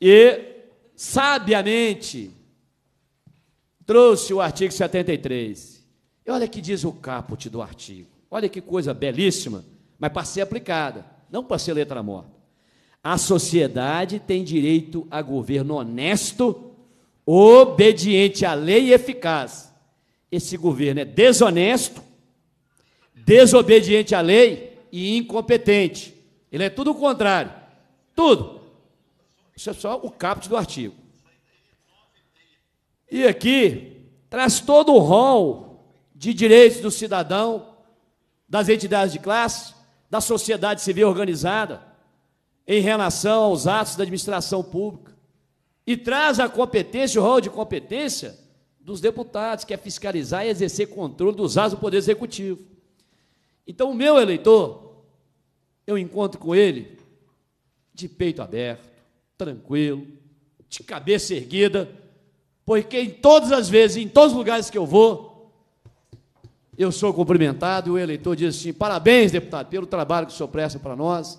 E, sabiamente, trouxe o artigo 73. E olha que diz o caput do artigo. Olha que coisa belíssima, mas para ser aplicada, não para ser letra morta. A sociedade tem direito a governo honesto, obediente à lei e eficaz. Esse governo é desonesto, desobediente à lei e incompetente. Ele é tudo o contrário. Tudo. Isso é só o caput do artigo. E aqui traz todo o rol de direitos do cidadão, das entidades de classe, da sociedade civil organizada em relação aos atos da administração pública. E traz a competência, o rol de competência dos deputados, que é fiscalizar e exercer controle dos atos do Poder Executivo. Então, o meu eleitor, eu encontro com ele de peito aberto, tranquilo, de cabeça erguida porque em todas as vezes, em todos os lugares que eu vou, eu sou cumprimentado e o eleitor diz assim: parabéns, deputado, pelo trabalho que o senhor presta para nós,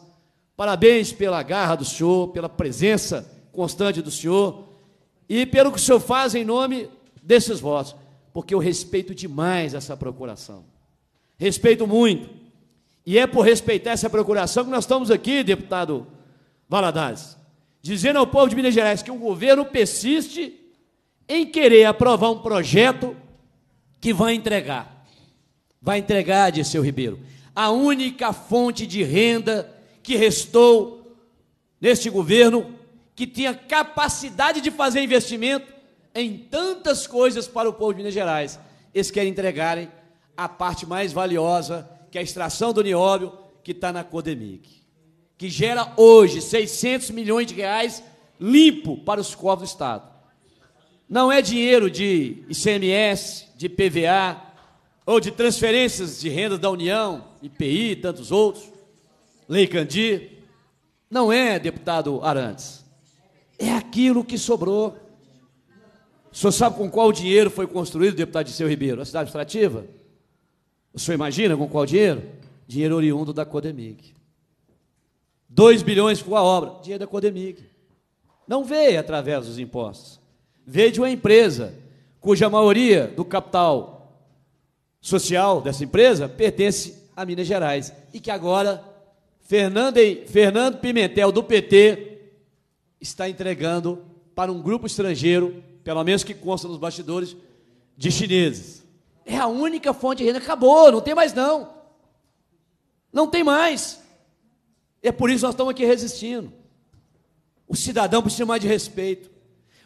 parabéns pela garra do senhor, pela presença constante do senhor e pelo que o senhor faz em nome desses votos, porque eu respeito demais essa procuração. Respeito muito. E é por respeitar essa procuração que nós estamos aqui, deputado Valadares, dizendo ao povo de Minas Gerais que o governo persiste em querer aprovar um projeto que vai entregar. Vai entregar, disse seu Ribeiro, a única fonte de renda que restou neste governo que tinha capacidade de fazer investimento em tantas coisas para o povo de Minas Gerais. Eles querem entregarem a parte mais valiosa, que é a extração do nióbio, que está na Codemig, que gera hoje 600 milhões de reais limpo para os cofres do Estado. Não é dinheiro de ICMS, de PVA ou de transferências de renda da União, IPI e tantos outros. Lei Candir. Não é, deputado Arantes. É aquilo que sobrou. O senhor sabe com qual dinheiro foi construído, deputado Seu Ribeiro? A cidade administrativa? O senhor imagina com qual dinheiro? Dinheiro oriundo da Codemig. 2 bilhões com a obra, dinheiro da Codemig. Não veio através dos impostos. Veja é uma empresa cuja maioria do capital social dessa empresa pertence a Minas Gerais e que agora Fernando, Fernando Pimentel, do PT, está entregando para um grupo estrangeiro, pelo menos que consta nos bastidores, de chineses. É a única fonte de renda. Acabou, não tem mais não. Não tem mais. É por isso que nós estamos aqui resistindo. O cidadão precisa mais de respeito.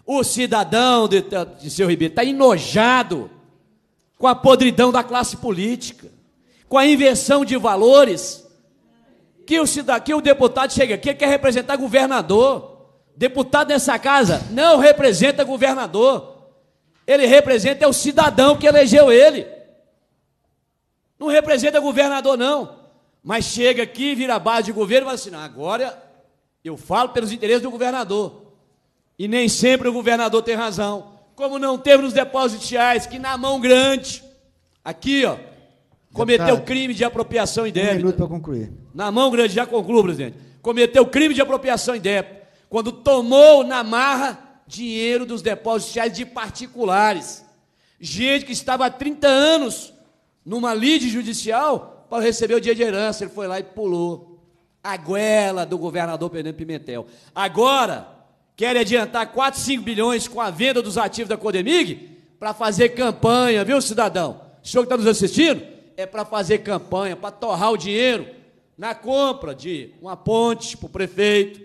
O cidadão de, de seu Ribeiro está enojado com a podridão da classe política, com a inversão de valores. Que o, cidadão, que o deputado chega aqui, quer representar governador. Deputado nessa casa não representa governador. Ele representa é o cidadão que elegeu ele. Não representa governador, não. Mas chega aqui, vira base de governo e fala assim: agora eu falo pelos interesses do governador. E nem sempre o governador tem razão. Como não teve nos depósitos que na mão grande, aqui, ó, cometeu Deputado, crime de apropriação débito. Um minuto para concluir. Na mão grande, já concluo, presidente. Cometeu crime de apropriação débito. Quando tomou na marra dinheiro dos depósitos de particulares. Gente que estava há 30 anos numa lide judicial para receber o dia de herança. Ele foi lá e pulou. A guela do governador Fernando Pimentel. Agora, querem adiantar 4, 5 bilhões com a venda dos ativos da Codemig para fazer campanha, viu, cidadão? O senhor que está nos assistindo, é para fazer campanha, para torrar o dinheiro na compra de uma ponte para o prefeito,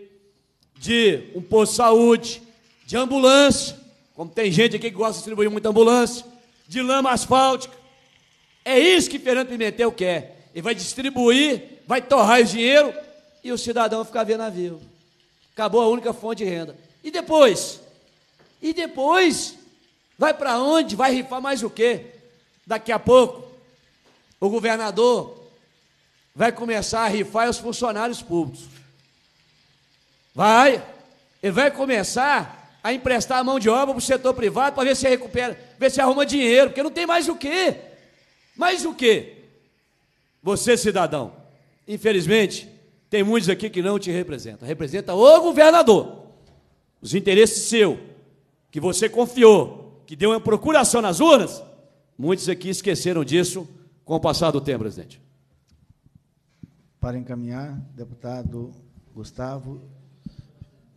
de um posto de saúde, de ambulância, como tem gente aqui que gosta de distribuir muita ambulância, de lama asfáltica. É isso que Fernando Pimentel quer. Ele vai distribuir, vai torrar o dinheiro e o cidadão vai ficar vendo navio. Acabou a única fonte de renda. E depois? E depois? Vai para onde? Vai rifar mais o quê? Daqui a pouco, o governador vai começar a rifar os funcionários públicos. Vai. Ele vai começar a emprestar a mão de obra para o setor privado para ver se recupera, ver se arruma dinheiro, porque não tem mais o quê? Mais o quê? Você, cidadão, infelizmente, tem muitos aqui que não te representam. Representa o governador os interesses seus, que você confiou, que deu uma procuração nas urnas, muitos aqui esqueceram disso com o passar do tempo, presidente. Para encaminhar, deputado Gustavo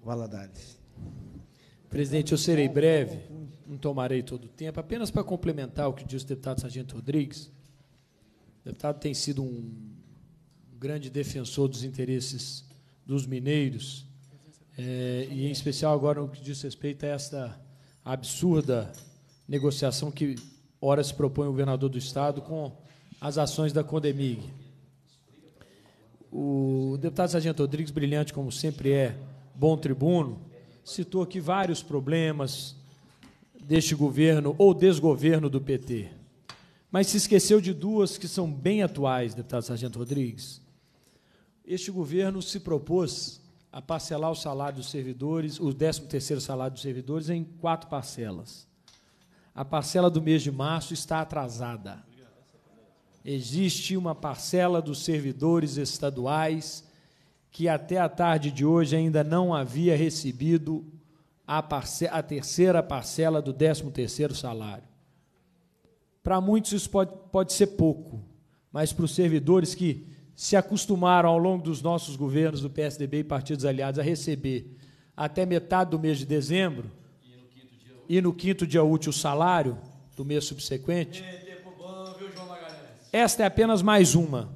Valadares. Presidente, eu serei breve, não tomarei todo o tempo, apenas para complementar o que disse o deputado Sargento Rodrigues. O deputado tem sido um grande defensor dos interesses dos mineiros é, e, em especial, agora, no que diz respeito a esta absurda negociação que, ora, se propõe o governador do Estado com as ações da Condemig. O deputado Sargento Rodrigues, brilhante como sempre é, bom tribuno, citou aqui vários problemas deste governo ou desgoverno do PT. Mas se esqueceu de duas que são bem atuais, deputado Sargento Rodrigues. Este governo se propôs a parcelar o salário dos servidores, o 13º salário dos servidores, em quatro parcelas. A parcela do mês de março está atrasada. Existe uma parcela dos servidores estaduais que até a tarde de hoje ainda não havia recebido a, a terceira parcela do 13º salário. Para muitos isso pode, pode ser pouco, mas para os servidores que se acostumaram ao longo dos nossos governos do PSDB e partidos aliados a receber até metade do mês de dezembro e no quinto dia útil, o salário do mês subsequente. Esta é apenas mais uma.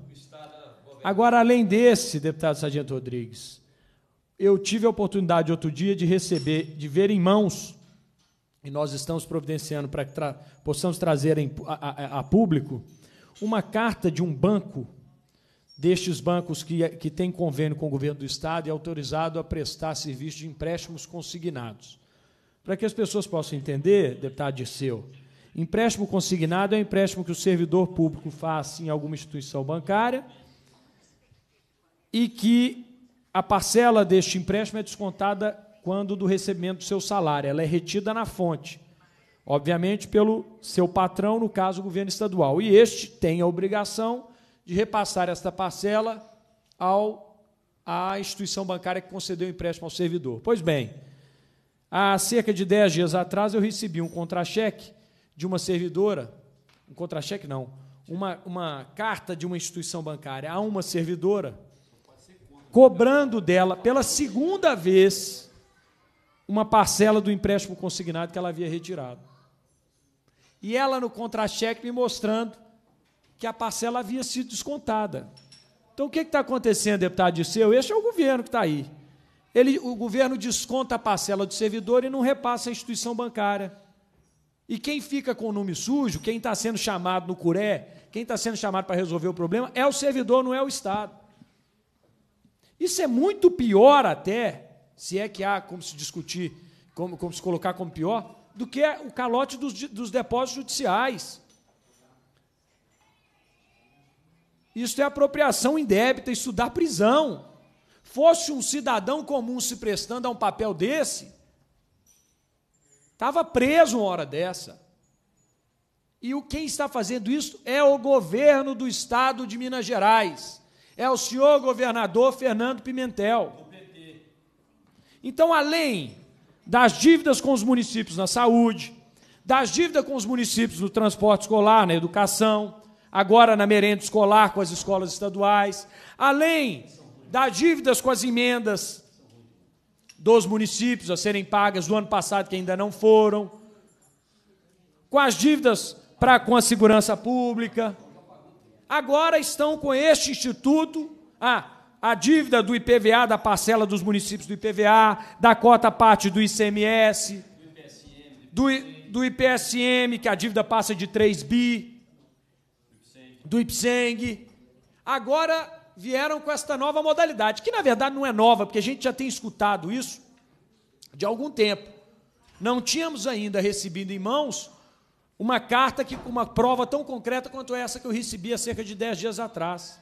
Agora, além desse, deputado Sargento Rodrigues, eu tive a oportunidade outro dia de receber, de ver em mãos, e nós estamos providenciando para que tra possamos trazer em, a, a, a público, uma carta de um banco destes bancos que, que tem convênio com o governo do Estado e é autorizado a prestar serviço de empréstimos consignados. Para que as pessoas possam entender, deputado disseu empréstimo consignado é um empréstimo que o servidor público faz em alguma instituição bancária e que a parcela deste empréstimo é descontada quando do recebimento do seu salário, ela é retida na fonte, obviamente pelo seu patrão, no caso o governo estadual. E este tem a obrigação de repassar esta parcela ao, à instituição bancária que concedeu o empréstimo ao servidor. Pois bem, há cerca de 10 dias atrás eu recebi um contra-cheque de uma servidora, um contra-cheque não, uma, uma carta de uma instituição bancária a uma servidora, cobrando dela pela segunda vez uma parcela do empréstimo consignado que ela havia retirado. E ela no contra-cheque me mostrando que a parcela havia sido descontada. Então, o que é está acontecendo, deputado Disseu? Esse é o governo que está aí. Ele, o governo desconta a parcela do servidor e não repassa à instituição bancária. E quem fica com o nome sujo, quem está sendo chamado no curé, quem está sendo chamado para resolver o problema, é o servidor, não é o Estado. Isso é muito pior até, se é que há como se discutir, como, como se colocar como pior, do que o calote dos, dos depósitos judiciais. Isso é apropriação indébita, isso dá prisão. Fosse um cidadão comum se prestando a um papel desse, estava preso uma hora dessa. E o quem está fazendo isso é o governo do estado de Minas Gerais. É o senhor governador Fernando Pimentel. Então, além das dívidas com os municípios na saúde, das dívidas com os municípios no transporte escolar, na educação, agora na merenda escolar com as escolas estaduais, além das dívidas com as emendas dos municípios a serem pagas do ano passado que ainda não foram, com as dívidas para com a segurança pública. Agora estão com este instituto a a dívida do IPVA da parcela dos municípios do IPVA, da cota parte do ICMS, do, do, do IPSM que a dívida passa de 3 bi do Ipseng. Agora vieram com esta nova modalidade, que na verdade não é nova, porque a gente já tem escutado isso de algum tempo. Não tínhamos ainda recebido em mãos uma carta que com uma prova tão concreta quanto essa que eu recebi há cerca de 10 dias atrás.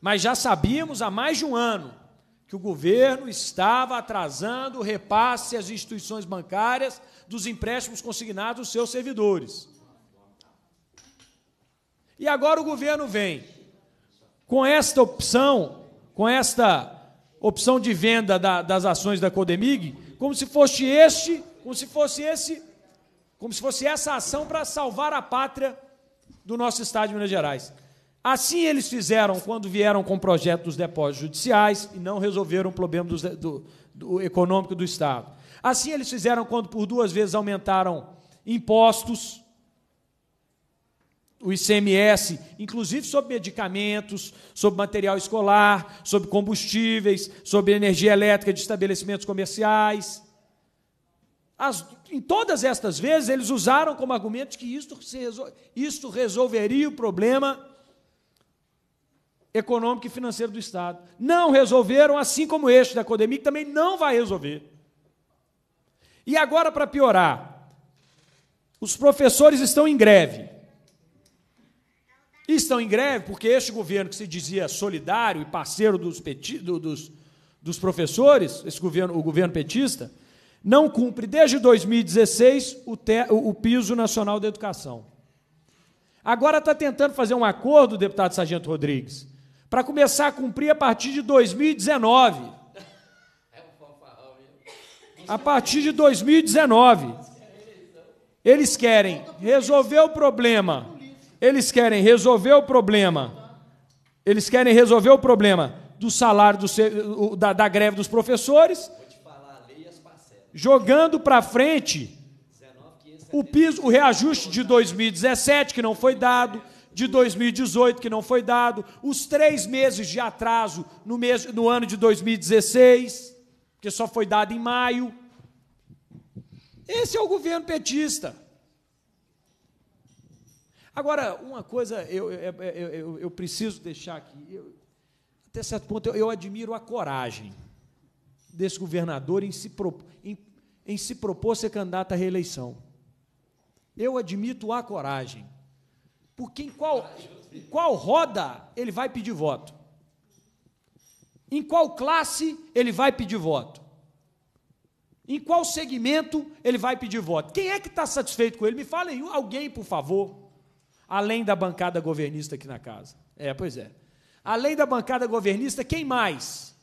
Mas já sabíamos há mais de um ano que o governo estava atrasando o repasse às instituições bancárias dos empréstimos consignados aos seus servidores. E agora o governo vem com esta opção, com esta opção de venda da, das ações da Codemig, como se fosse este, como se fosse esse, como se fosse essa ação para salvar a pátria do nosso estado de Minas Gerais. Assim eles fizeram quando vieram com o projeto dos depósitos judiciais e não resolveram o problema do, do, do econômico do estado. Assim eles fizeram quando por duas vezes aumentaram impostos o ICMS, inclusive sobre medicamentos, sobre material escolar, sobre combustíveis, sobre energia elétrica de estabelecimentos comerciais. As, em todas estas vezes, eles usaram como argumento que isto, resol, isto resolveria o problema econômico e financeiro do Estado. Não resolveram, assim como este da Codemic também não vai resolver. E agora, para piorar, os professores estão em greve. E estão em greve porque este governo que se dizia solidário e parceiro dos, peti, dos, dos professores, esse governo, o governo petista, não cumpre desde 2016 o, te, o, o piso nacional da educação. Agora está tentando fazer um acordo, deputado Sargento Rodrigues, para começar a cumprir a partir de 2019. A partir de 2019. Eles querem resolver o problema eles querem resolver o problema. Eles querem resolver o problema do salário do, da, da greve dos professores, jogando para frente o piso, o reajuste de 2017 que não foi dado, de 2018 que não foi dado, os três meses de atraso no, mês, no ano de 2016 que só foi dado em maio. Esse é o governo petista. Agora, uma coisa eu, eu, eu, eu preciso deixar aqui. até certo ponto, eu, admiro a coragem desse governador em se, pro, em, em se propor ser candidato à reeleição. Eu admito a coragem. Porque em qual, em qual roda ele vai pedir voto? Em qual classe ele vai pedir voto? Em qual segmento ele vai pedir voto? Quem é que está satisfeito com ele? Me falem alguém, por favor além da bancada governista aqui na casa. É, pois é. Além da bancada governista, quem mais?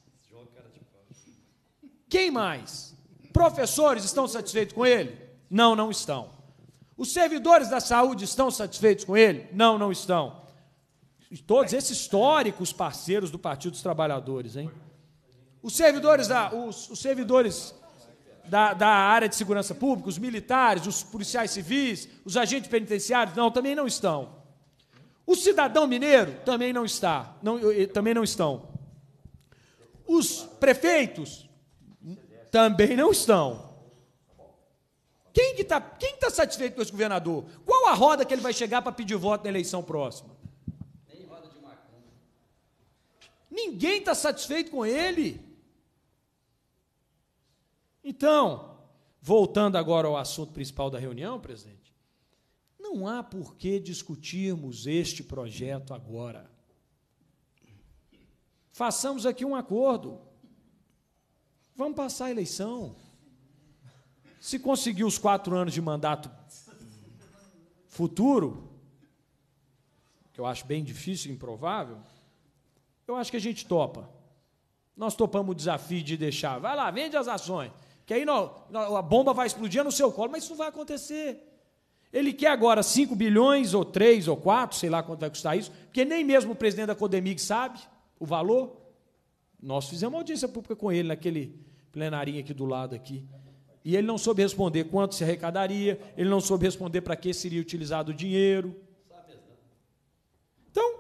Quem mais? Professores estão satisfeitos com ele? Não, não estão. Os servidores da saúde estão satisfeitos com ele? Não, não estão. E todos esses históricos parceiros do Partido dos Trabalhadores, hein? Os servidores da, os, os servidores da, da área de segurança pública, os militares, os policiais civis, os agentes penitenciários, não, também não estão. O cidadão mineiro também não está, não, também não estão. Os prefeitos também não estão. Quem está que tá satisfeito com esse governador? Qual a roda que ele vai chegar para pedir voto na eleição próxima? Nem roda de Ninguém está satisfeito com ele. Então, voltando agora ao assunto principal da reunião, presidente, não há por que discutirmos este projeto agora. Façamos aqui um acordo. Vamos passar a eleição. Se conseguir os quatro anos de mandato futuro, que eu acho bem difícil e improvável, eu acho que a gente topa. Nós topamos o desafio de deixar, vai lá, vende as ações. Que aí não, a bomba vai explodir é no seu colo, mas isso não vai acontecer. Ele quer agora 5 bilhões, ou 3, ou 4, sei lá quanto vai custar isso, porque nem mesmo o presidente da Codemig sabe o valor. Nós fizemos uma audiência pública com ele naquele plenarinho aqui do lado aqui. E ele não soube responder quanto se arrecadaria, ele não soube responder para que seria utilizado o dinheiro. Então,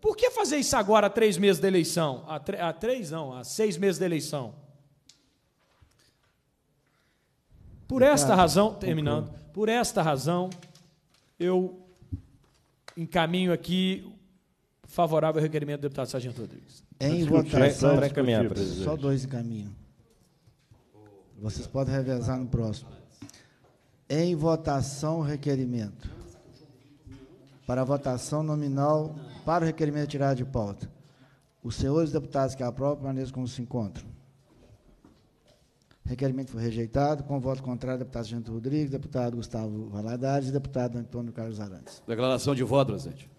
por que fazer isso agora, há três meses da eleição? Há, a três, não, a seis meses da eleição? Por esta razão, terminando, por esta razão, eu encaminho aqui favorável ao requerimento do deputado Sargento Rodrigues. Em votação, só dois encaminham. Vocês podem revezar no próximo. Em votação, requerimento. Para votação nominal, para o requerimento tirado de pauta. Os senhores deputados que aprovam permaneçam como se encontram. Requerimento foi rejeitado, com voto contrário, deputado Janto Rodrigues, deputado Gustavo Valadares e deputado Antônio Carlos Arantes. Declaração de voto, presidente.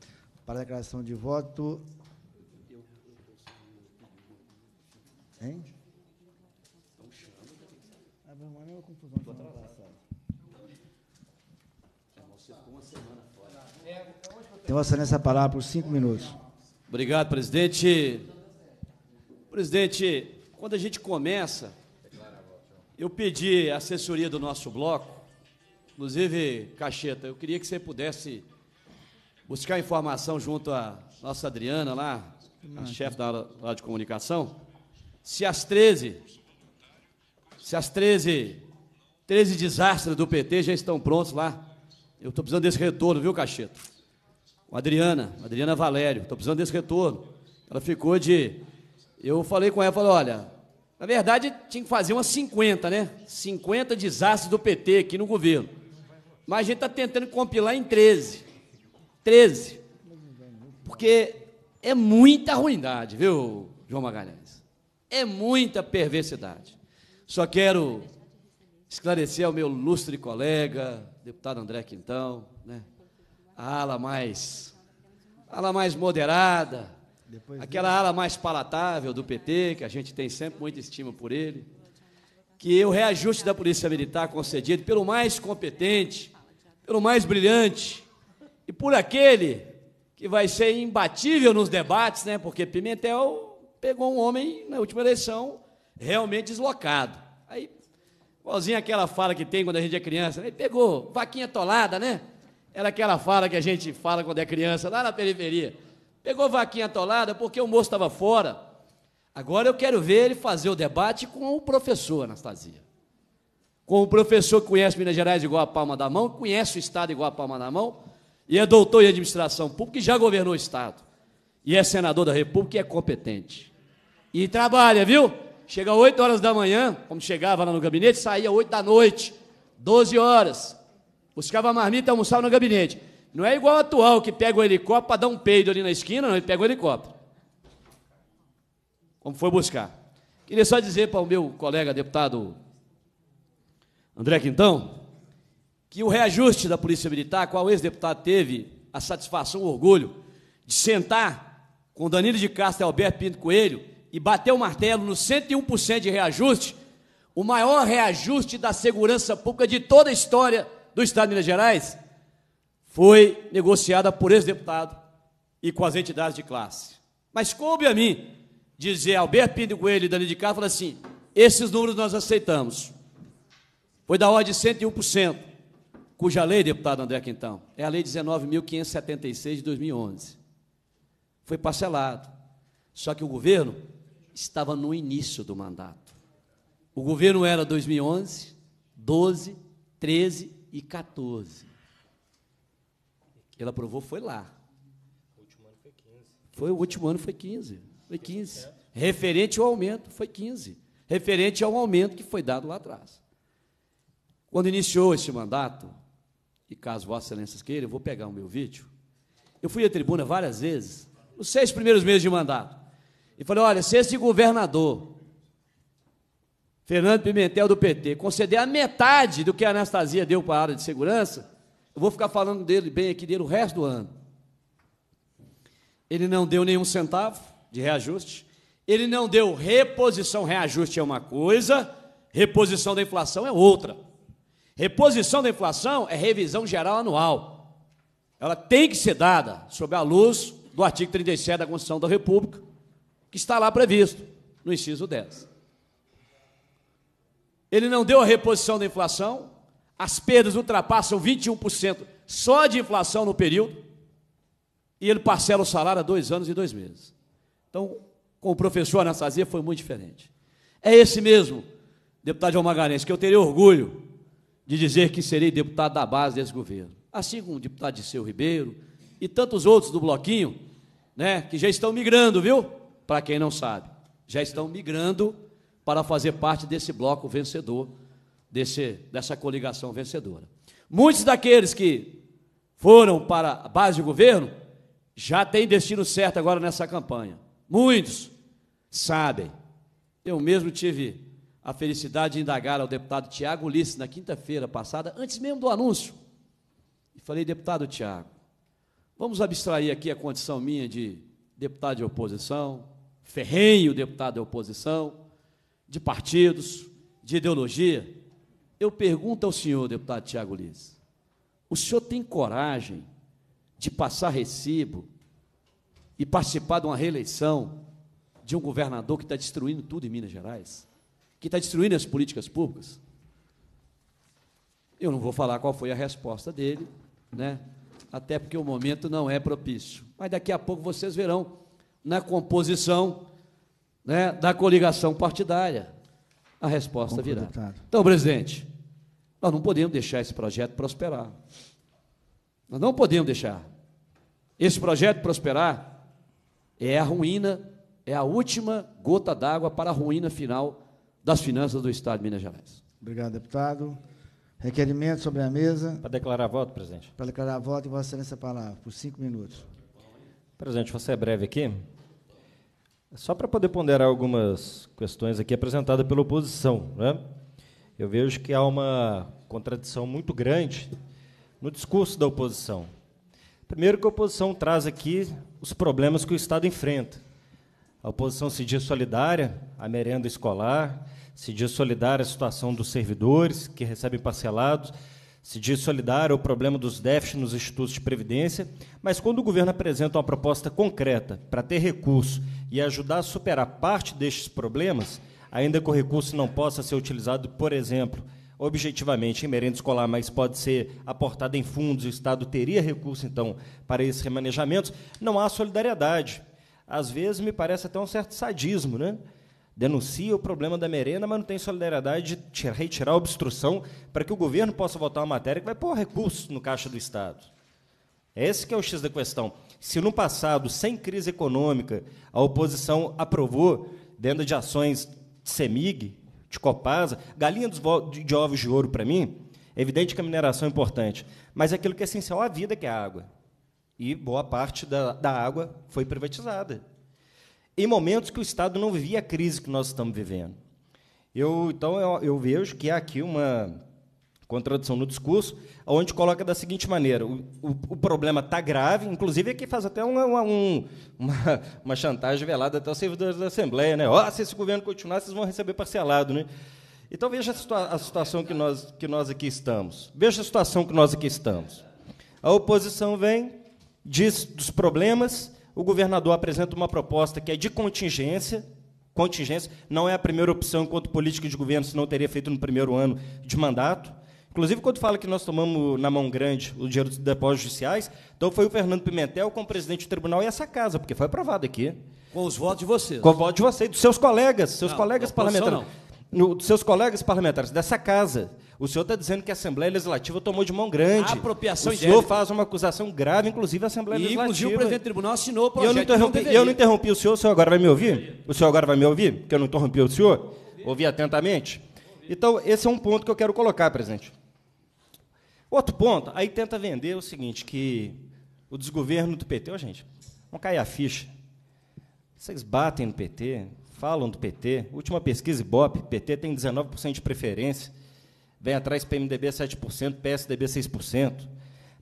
Para a declaração de voto. Hein? Tem então, Vossa Excelência a palavra por cinco minutos. Obrigado, presidente. Presidente, quando a gente começa eu pedi a assessoria do nosso bloco, inclusive, Cacheta, eu queria que você pudesse buscar informação junto à nossa Adriana lá, a ah, chefe da área de comunicação, se as 13, se as 13, 13 desastres do PT já estão prontos lá. Eu estou precisando desse retorno, viu, Cacheta? Com a Adriana, Adriana Valério, estou precisando desse retorno. Ela ficou de. Eu falei com ela, falei, olha, na verdade, tinha que fazer umas 50, né? 50 desastres do PT aqui no governo. Mas a gente está tentando compilar em 13. 13. Porque é muita ruindade, viu, João Magalhães? É muita perversidade. Só quero esclarecer ao meu lustre colega, deputado André Quintão, né? a ala mais, a ala mais moderada, depois aquela dele. ala mais palatável do PT, que a gente tem sempre muita estima por ele, que o reajuste da Polícia Militar concedido pelo mais competente, pelo mais brilhante e por aquele que vai ser imbatível nos debates, né? Porque Pimentel pegou um homem na última eleição realmente deslocado. Aí, igualzinho aquela fala que tem quando a gente é criança, né? Ele pegou vaquinha tolada, né? Era aquela fala que a gente fala quando é criança, lá na periferia. Pegou vaquinha atolada porque o moço estava fora. Agora eu quero ver ele fazer o debate com o professor Anastasia. Com o professor que conhece Minas Gerais igual a palma da mão, conhece o Estado igual a palma da mão, e é doutor em administração pública e já governou o Estado. E é senador da República e é competente. E trabalha, viu? Chega 8 horas da manhã, como chegava lá no gabinete, saía 8 da noite, 12 horas. Buscava a marmita e almoçava no gabinete. Não é igual atual que pega o helicóptero para dar um peido ali na esquina, não, ele pega o helicóptero. Como foi buscar. Queria só dizer para o meu colega deputado André Quintão que o reajuste da Polícia Militar, qual ex-deputado teve a satisfação, o orgulho de sentar com Danilo de Castro e Alberto Pinto Coelho e bater o martelo no 101% de reajuste, o maior reajuste da segurança pública de toda a história do Estado de Minas Gerais, foi negociada por ex-deputado e com as entidades de classe. Mas coube a mim dizer Alberto Pinto Coelho e Dani de Castro, assim, esses números nós aceitamos. Foi da ordem de 101%, cuja lei, deputado André Quintão, é a lei 19.576 de 2011. Foi parcelado. Só que o governo estava no início do mandato. O governo era 2011, 12, 13 e 14. Ele aprovou, foi lá. O último ano foi 15. Foi, o último ano foi 15. Foi 15. Né? Referente ao aumento, foi 15. Referente ao aumento que foi dado lá atrás. Quando iniciou este mandato, e caso Vossa Excelência queira, eu vou pegar o meu vídeo. Eu fui à tribuna várias vezes, nos seis primeiros meses de mandato, e falei: olha, se esse governador, Fernando Pimentel do PT, conceder a metade do que a Anastasia deu para a área de segurança, eu vou ficar falando dele bem aqui dele o resto do ano. Ele não deu nenhum centavo de reajuste. Ele não deu reposição. Reajuste é uma coisa, reposição da inflação é outra. Reposição da inflação é revisão geral anual. Ela tem que ser dada sob a luz do artigo 37 da Constituição da República, que está lá previsto no inciso 10. Ele não deu a reposição da inflação, as perdas ultrapassam 21% só de inflação no período, e ele parcela o salário a dois anos e dois meses. Então, com o professor Anastasia foi muito diferente. É esse mesmo, deputado João Magalhães, que eu terei orgulho de dizer que serei deputado da base desse governo. Assim como o deputado Disseu Ribeiro e tantos outros do Bloquinho, né, que já estão migrando, viu? Para quem não sabe, já estão migrando para fazer parte desse bloco vencedor desse, dessa coligação vencedora. Muitos daqueles que foram para a base de governo já têm destino certo agora nessa campanha. Muitos sabem. Eu mesmo tive a felicidade de indagar ao deputado Tiago Ulisses na quinta-feira passada, antes mesmo do anúncio. E falei, deputado Tiago, vamos abstrair aqui a condição minha de deputado de oposição, ferrenho deputado de oposição, de partidos, de ideologia. Eu pergunto ao senhor, deputado Tiago Liz, o senhor tem coragem de passar recibo e participar de uma reeleição de um governador que está destruindo tudo em Minas Gerais? Que está destruindo as políticas públicas? Eu não vou falar qual foi a resposta dele, né? até porque o momento não é propício. Mas daqui a pouco vocês verão na composição né, da coligação partidária a resposta Concordo, virá. Deputado. Então, presidente, nós não podemos deixar esse projeto prosperar. Nós não podemos deixar. Esse projeto prosperar é a ruína, é a última gota d'água para a ruína final das finanças do Estado de Minas Gerais. Obrigado, deputado. Requerimento sobre a mesa. Para declarar voto, presidente. Para declarar voto, e Vossa Excelência a palavra, por cinco minutos. Presidente, vou ser breve aqui. Só para poder ponderar algumas questões aqui apresentadas pela oposição. é? eu vejo que há uma contradição muito grande no discurso da oposição. Primeiro, que a oposição traz aqui os problemas que o Estado enfrenta. A oposição se diz solidária à merenda escolar, se diz solidária à situação dos servidores que recebem parcelados, se diz solidária ao problema dos déficits nos institutos de previdência, mas quando o governo apresenta uma proposta concreta para ter recurso e ajudar a superar parte destes problemas, ainda que o recurso não possa ser utilizado, por exemplo, objetivamente em merenda escolar, mas pode ser aportado em fundos, o Estado teria recurso, então, para esses remanejamentos, não há solidariedade. Às vezes me parece até um certo sadismo, né? Denuncia o problema da merenda, mas não tem solidariedade de tirar, retirar a obstrução para que o governo possa votar uma matéria que vai pôr recursos no caixa do Estado. Esse que é o X da questão. Se no passado, sem crise econômica, a oposição aprovou, dentro de ações CEMIG, de Copasa, galinha dos de ovos de ouro para mim, é evidente que a mineração é importante, mas é aquilo que é essencial à vida, que é a água. E boa parte da, da água foi privatizada. Em momentos que o Estado não vivia a crise que nós estamos vivendo. Eu, então, eu, eu vejo que há aqui uma contradição no discurso, onde coloca da seguinte maneira: o, o, o problema está grave, inclusive aqui faz até uma, uma, uma, uma, chantagem velada até os servidores da Assembleia, né? Ó, oh, se esse governo continuar, vocês vão receber parcelado, né? Então veja a, situa a situação que nós, que nós aqui estamos. Veja a situação que nós aqui estamos. A oposição vem, diz dos problemas, o governador apresenta uma proposta que é de contingência, contingência, não é a primeira opção enquanto política de governo, senão teria feito no primeiro ano de mandato. Inclusive, quando fala que nós tomamos na mão grande o dinheiro dos depósitos judiciais, então foi o Fernando Pimentel com o presidente do tribunal e essa casa, porque foi aprovado aqui. Com os votos de vocês. Com o voto de vocês, dos seus colegas, seus não, colegas parlamentares. No, dos seus colegas parlamentares, dessa casa. O senhor está dizendo que a Assembleia Legislativa tomou de mão grande. A apropriação O senhor faz uma acusação grave, inclusive, a Assembleia e, Legislativa. Inclusive, o presidente do tribunal assinou para o projeto. E eu não interrompi, eu não interrompi o senhor, o senhor agora vai me ouvir? O senhor agora vai me ouvir? Porque eu não interrompi o senhor? Ouvi atentamente? Então, esse é um ponto que eu quero colocar, presidente. Outro ponto, aí tenta vender o seguinte, que o desgoverno do PT, oh, gente, não cair a ficha. Vocês batem no PT, falam do PT. Última pesquisa Ibope, PT tem 19% de preferência. Vem atrás PMDB 7%, PSDB 6%.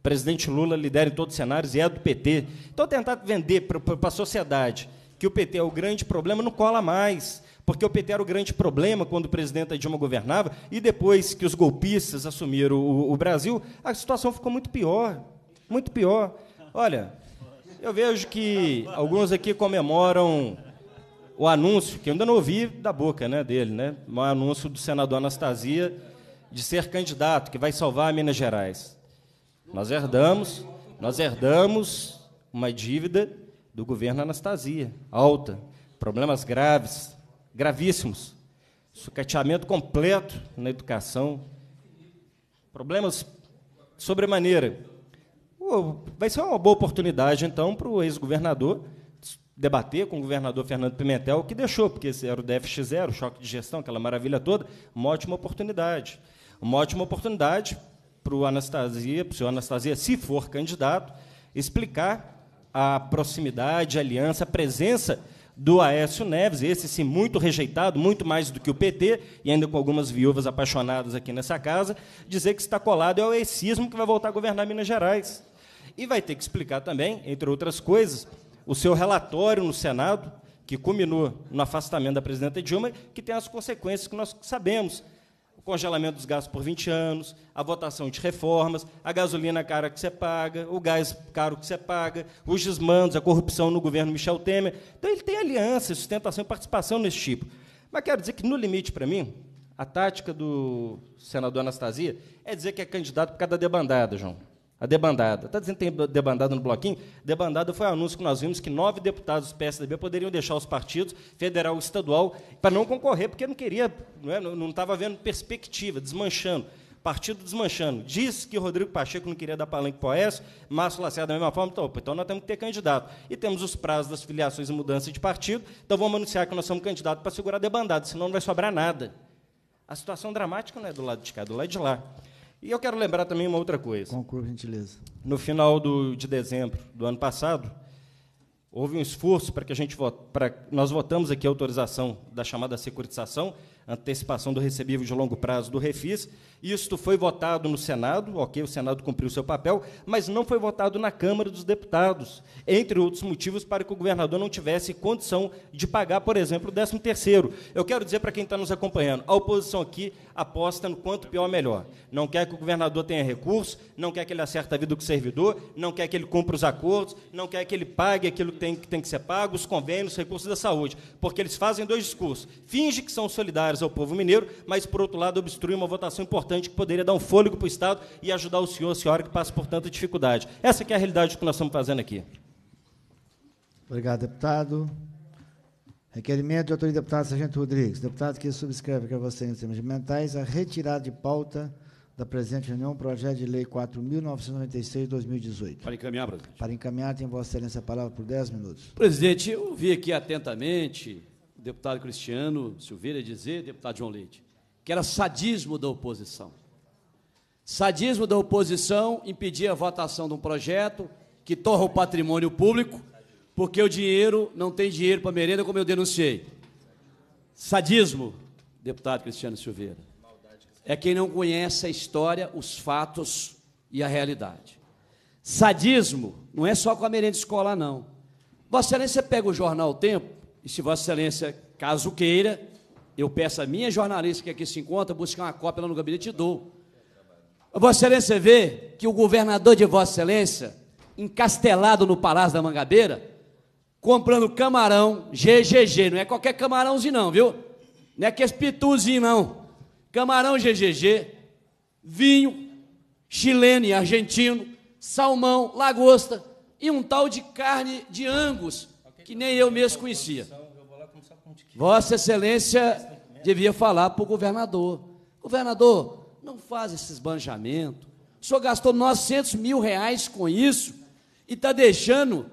Presidente Lula lidera em todos os cenários e é do PT. Então tentar vender para a sociedade que o PT é o grande problema não cola mais. Porque o PT era o grande problema quando o presidente Dilma governava, e depois que os golpistas assumiram o, o Brasil, a situação ficou muito pior. Muito pior. Olha, eu vejo que alguns aqui comemoram o anúncio, que eu ainda não ouvi da boca né, dele, né? O anúncio do senador Anastasia de ser candidato, que vai salvar Minas Gerais. Nós herdamos, nós herdamos uma dívida do governo Anastasia, alta, problemas graves, gravíssimos. Sucateamento completo na educação, problemas sobremaneira. Vai ser uma boa oportunidade, então, para o ex-governador debater com o governador Fernando Pimentel o que deixou, porque esse era o déficit zero, o choque de gestão, aquela maravilha toda, uma ótima oportunidade. Uma ótima oportunidade para o Anastasia, para o senhor Anastasia, se for candidato, explicar a proximidade, a aliança, a presença do Aécio Neves, esse sim muito rejeitado, muito mais do que o PT, e ainda com algumas viúvas apaixonadas aqui nessa casa, dizer que está colado é o exismo que vai voltar a governar Minas Gerais. E vai ter que explicar também, entre outras coisas, o seu relatório no Senado, que culminou no afastamento da presidenta Dilma, que tem as consequências que nós sabemos, o congelamento dos gastos por 20 anos, a votação de reformas, a gasolina cara que você paga, o gás caro que você paga, os desmandos, a corrupção no governo Michel Temer. Então, ele tem aliança, sustentação e participação nesse tipo. Mas quero dizer que, no limite, para mim, a tática do senador Anastasia é dizer que é candidato por cada debandada, João a debandada. Está dizendo que tem debandada no bloquinho? Debandada foi o anúncio que nós vimos que nove deputados do PSDB poderiam deixar os partidos, federal e estadual, para não concorrer, porque não queria, não estava é, vendo perspectiva, desmanchando. Partido desmanchando. Diz que Rodrigo Pacheco não queria dar palanque para o Aécio, Márcio Lacerda da mesma forma, então, então nós temos que ter candidato. E temos os prazos das filiações e mudança de partido, então vamos anunciar que nós somos candidatos para segurar a debandada, senão não vai sobrar nada. A situação dramática não é do lado de cá, é do lado de lá. E eu quero lembrar também uma outra coisa. Concluo, gentileza. No final do, de dezembro do ano passado, houve um esforço para que a gente vote, para nós votamos aqui a autorização da chamada securitização, antecipação do recebível de longo prazo do Refis. Isto foi votado no Senado, ok, o Senado cumpriu seu papel, mas não foi votado na Câmara dos Deputados, entre outros motivos para que o governador não tivesse condição de pagar, por exemplo, o 13 terceiro. Eu quero dizer para quem está nos acompanhando, a oposição aqui aposta no quanto pior melhor. Não quer que o governador tenha recurso, não quer que ele acerte a vida do servidor, não quer que ele cumpra os acordos, não quer que ele pague aquilo que tem que, tem que ser pago, os convênios, os recursos da saúde. Porque eles fazem dois discursos. Finge que são solidários ao povo mineiro, mas, por outro lado, obstruem uma votação importante que poderia dar um fôlego para o Estado e ajudar o senhor, a senhora, que passa por tanta dificuldade. Essa é a realidade que nós estamos fazendo aqui. Obrigado, deputado. Requerimento de autoria do deputado Sargento Rodrigues. Deputado que subscreve que você em termos mentais a retirada de pauta da presente reunião o projeto de lei 4.996-2018. Para encaminhar, presidente. Para encaminhar, tem Vossa Excelência a palavra por 10 minutos. Presidente, eu vi aqui atentamente o deputado Cristiano Silveira dizer, deputado João Leite, que era sadismo da oposição. Sadismo da oposição impedir a votação de um projeto que torra o patrimônio público porque o dinheiro não tem dinheiro para merenda, como eu denunciei. Sadismo, deputado Cristiano Silveira, é quem não conhece a história, os fatos e a realidade. Sadismo não é só com a merenda escolar, não. Vossa Excelência pega o jornal o Tempo, e se Vossa Excelência, caso queira, eu peço a minha jornalista que aqui se encontra buscar uma cópia lá no gabinete e dou. Vossa Excelência vê que o governador de Vossa Excelência, encastelado no Palácio da Mangabeira, comprando camarão GGG. Não é qualquer camarãozinho, não, viu? Não é que esse é pituzinho, não. Camarão GGG, vinho, chileno e argentino, salmão, lagosta e um tal de carne de angus, que nem eu mesmo conhecia. Vossa Excelência devia falar para o governador: governador, não faz esses banjamentos. O senhor gastou 900 mil reais com isso e está deixando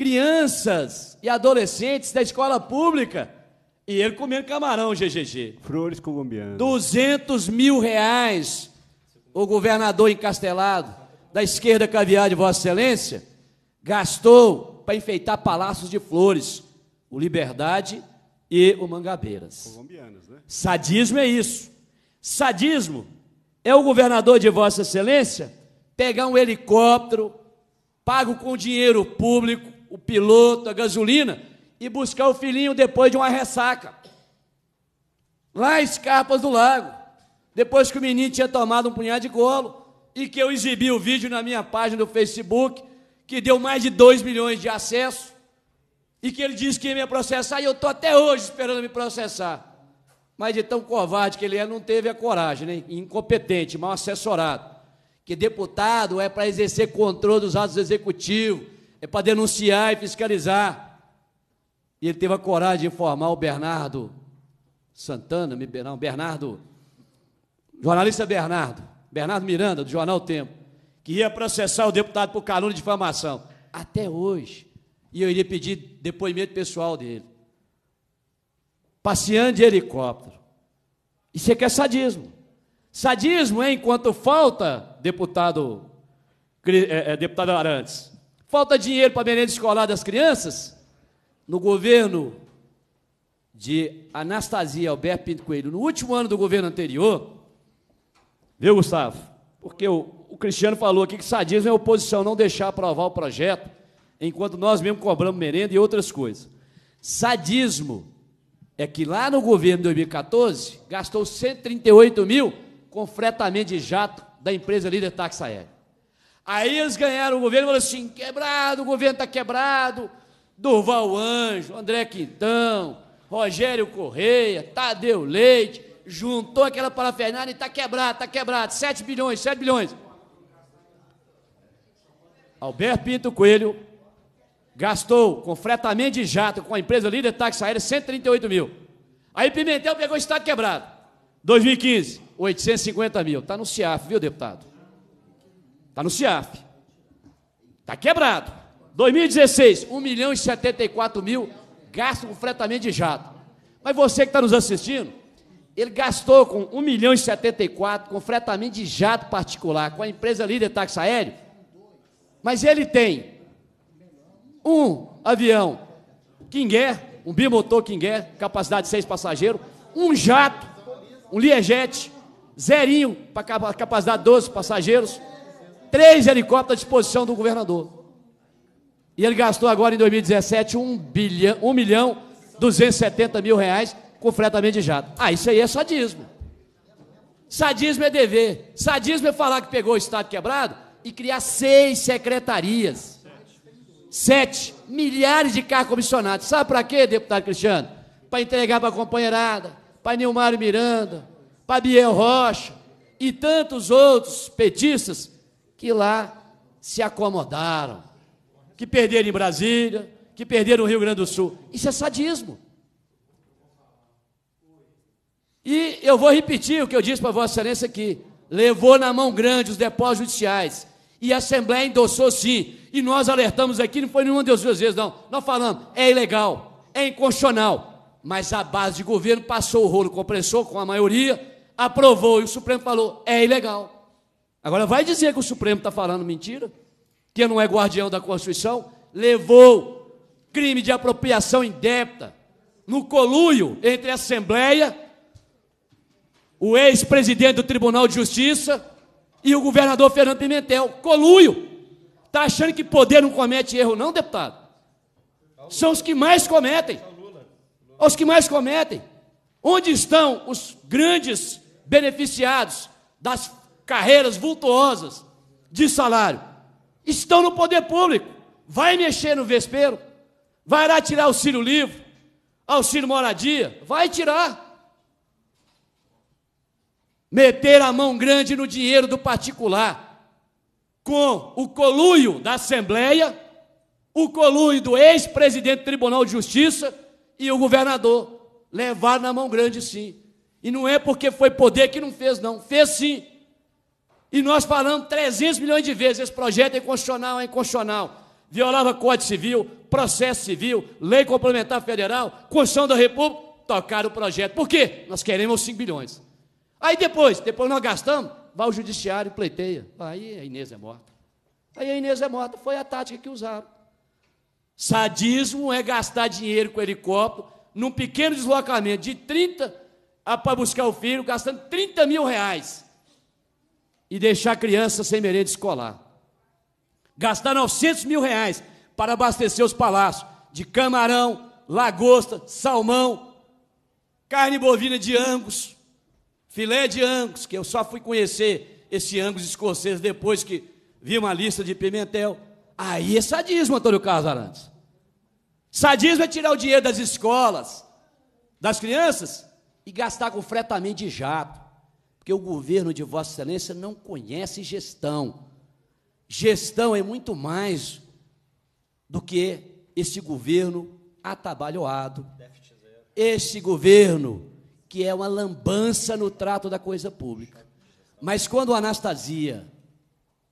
crianças e adolescentes da escola pública. E ele comendo camarão, GGG. Flores colombianas. 200 mil reais. O governador encastelado, da esquerda caviar de Vossa Excelência, gastou para enfeitar palácios de flores. O Liberdade e o Mangabeiras. Colombianas, né? Sadismo é isso. Sadismo é o governador de Vossa Excelência pegar um helicóptero pago com dinheiro público o piloto, a gasolina e buscar o filhinho depois de uma ressaca. Lá em Escarpas do Lago. Depois que o menino tinha tomado um punhado de golo e que eu exibi o vídeo na minha página do Facebook, que deu mais de 2 milhões de acessos, e que ele disse que ia me processar, e eu estou até hoje esperando me processar. Mas de tão covarde que ele é, não teve a coragem, né? incompetente, mal assessorado. Que deputado é para exercer controle dos atos executivos, é para denunciar e fiscalizar. E ele teve a coragem de informar o Bernardo Santana, não, Bernardo, jornalista Bernardo, Bernardo Miranda, do jornal Tempo, que ia processar o deputado por calúnia e difamação. Até hoje. E eu iria pedir depoimento pessoal dele. Passeando de helicóptero. Isso aqui é, é sadismo. Sadismo é enquanto falta, deputado, é, é, deputado Arantes. Falta dinheiro para a merenda escolar das crianças? No governo de Anastasia Alberto Pinto Coelho, no último ano do governo anterior, viu, Gustavo? Porque o, o Cristiano falou aqui que sadismo é a oposição não deixar aprovar o projeto, enquanto nós mesmo cobramos merenda e outras coisas. Sadismo é que lá no governo de 2014 gastou 138 mil com fretamento de jato da empresa líder táxi aéreo. Aí eles ganharam o governo e falaram assim: quebrado, o governo está quebrado. Durval Anjo, André Quintão, Rogério Correia, Tadeu Leite, juntou aquela parafernália e está quebrado, está quebrado, 7 bilhões, 7 bilhões. Alberto Pinto Coelho gastou completamente de jato com a empresa líder táxi aérea 138 mil. Aí Pimentel pegou o estado quebrado. 2015, 850 mil. Está no CIAF, viu, deputado? Está no CIAF. Está quebrado. 2016, 1 milhão e 74 mil gasto com fretamento de jato. Mas você que está nos assistindo, ele gastou com 1 milhão e 74 com fretamento de jato particular, com a empresa líder táxi aéreo. Mas ele tem um avião King Air, um bimotor King Air, capacidade de seis passageiros, um jato, um Liejet, zerinho para capacidade de 12 passageiros, três helicópteros à disposição do governador. E ele gastou agora em 2017 1, bilhão, um milhão 270 mil reais com fretamento de jato. Ah, isso aí é sadismo. Sadismo é dever. Sadismo é falar que pegou o Estado quebrado e criar seis secretarias. Sete. Milhares de carros comissionados. Sabe para quê, deputado Cristiano? Para entregar para a companheirada, para Nilmário Miranda, para Biel Rocha e tantos outros petistas que lá se acomodaram, que perderam em Brasília, que perderam o Rio Grande do Sul. Isso é sadismo. E eu vou repetir o que eu disse para Vossa Excelência aqui. Levou na mão grande os depósitos judiciais. E a Assembleia endossou sim. E nós alertamos aqui, não foi nenhuma das duas vezes, não. Nós falamos, é ilegal, é inconstitucional. Mas a base de governo passou o rolo compressor com a maioria, aprovou e o Supremo falou, é ilegal. Agora, vai dizer que o Supremo está falando mentira? Que não é guardião da Constituição? Levou crime de apropriação indébita no coluio entre a Assembleia, o ex-presidente do Tribunal de Justiça e o governador Fernando Pimentel. Coluio! Está achando que poder não comete erro, não, deputado? São os que mais cometem. Os que mais cometem. Onde estão os grandes beneficiados das carreiras vultuosas de salário, estão no poder público. Vai mexer no vespeiro, vai lá tirar auxílio livre, auxílio moradia, vai tirar. Meter a mão grande no dinheiro do particular, com o coluio da Assembleia, o coluio do ex-presidente do Tribunal de Justiça e o governador. Levar na mão grande, sim. E não é porque foi poder que não fez, não. Fez sim. E nós falamos 300 milhões de vezes: esse projeto é inconstitucional, é inconstitucional. Violava Código Civil, processo civil, lei complementar federal, Constituição da República, tocaram o projeto. Por quê? Nós queremos os 5 bilhões. Aí depois, depois nós gastamos, vai ao judiciário, pleiteia. Aí a Inês é morta. Aí a Inês é morta, foi a tática que usaram. Sadismo é gastar dinheiro com helicóptero num pequeno deslocamento de 30 para buscar o filho, gastando 30 mil reais e deixar a criança sem merenda escolar. Gastar 900 mil reais para abastecer os palácios de camarão, lagosta, salmão, carne bovina de angus, filé de angus, que eu só fui conhecer esse angus escocês depois que vi uma lista de pimentel. Aí é sadismo, Antônio Carlos Arantes. Sadismo é tirar o dinheiro das escolas, das crianças, e gastar com fretamento de jato porque o governo de Vossa Excelência não conhece gestão. Gestão é muito mais do que esse governo atabalhoado, esse governo que é uma lambança no trato da coisa pública. Mas quando Anastasia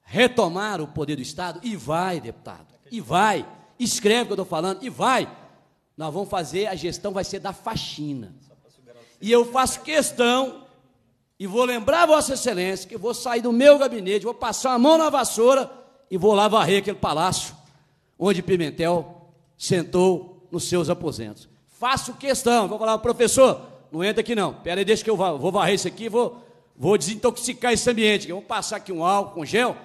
retomar o poder do Estado, e vai, deputado, e vai, escreve o que eu estou falando, e vai, nós vamos fazer, a gestão vai ser da faxina. E eu faço questão e vou lembrar Vossa Excelência que vou sair do meu gabinete, vou passar a mão na vassoura e vou lá varrer aquele palácio onde Pimentel sentou nos seus aposentos. Faço questão, vou falar, professor, não entra aqui não, pera aí, deixa que eu vou varrer isso aqui, vou, vou desintoxicar esse ambiente, vou passar aqui um álcool, um gel,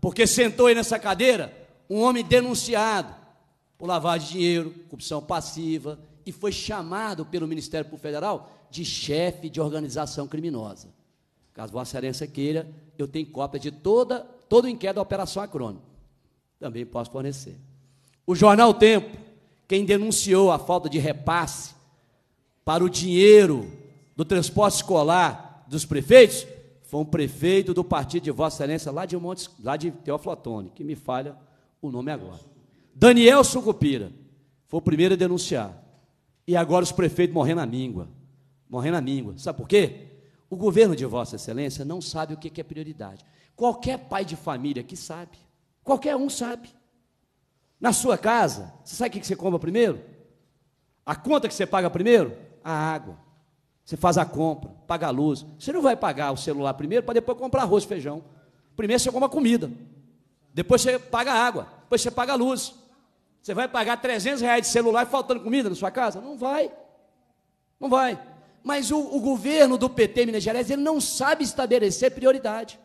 porque sentou aí nessa cadeira um homem denunciado por lavar de dinheiro, corrupção passiva, e foi chamado pelo Ministério Público Federal de chefe de organização criminosa. Caso Vossa Excelência queira, eu tenho cópia de toda, todo o inquérito da Operação Acrônio, Também posso fornecer. O jornal Tempo, quem denunciou a falta de repasse para o dinheiro do transporte escolar dos prefeitos, foi um prefeito do partido de Vossa Excelência, lá de, Montes, lá de Teoflotone, que me falha o nome agora. Daniel Sucupira foi o primeiro a denunciar. E agora os prefeitos morrendo na míngua morrendo a míngua. Sabe por quê? O governo de Vossa Excelência não sabe o que é prioridade. Qualquer pai de família que sabe, qualquer um sabe. Na sua casa, você sabe o que você compra primeiro? A conta que você paga primeiro? A água. Você faz a compra, paga a luz. Você não vai pagar o celular primeiro para depois comprar arroz e feijão. Primeiro você compra comida. Depois você paga a água. Depois você paga a luz. Você vai pagar 300 reais de celular faltando comida na sua casa? Não vai. Não vai. Mas o, o governo do PT Minas Gerais ele não sabe estabelecer prioridade.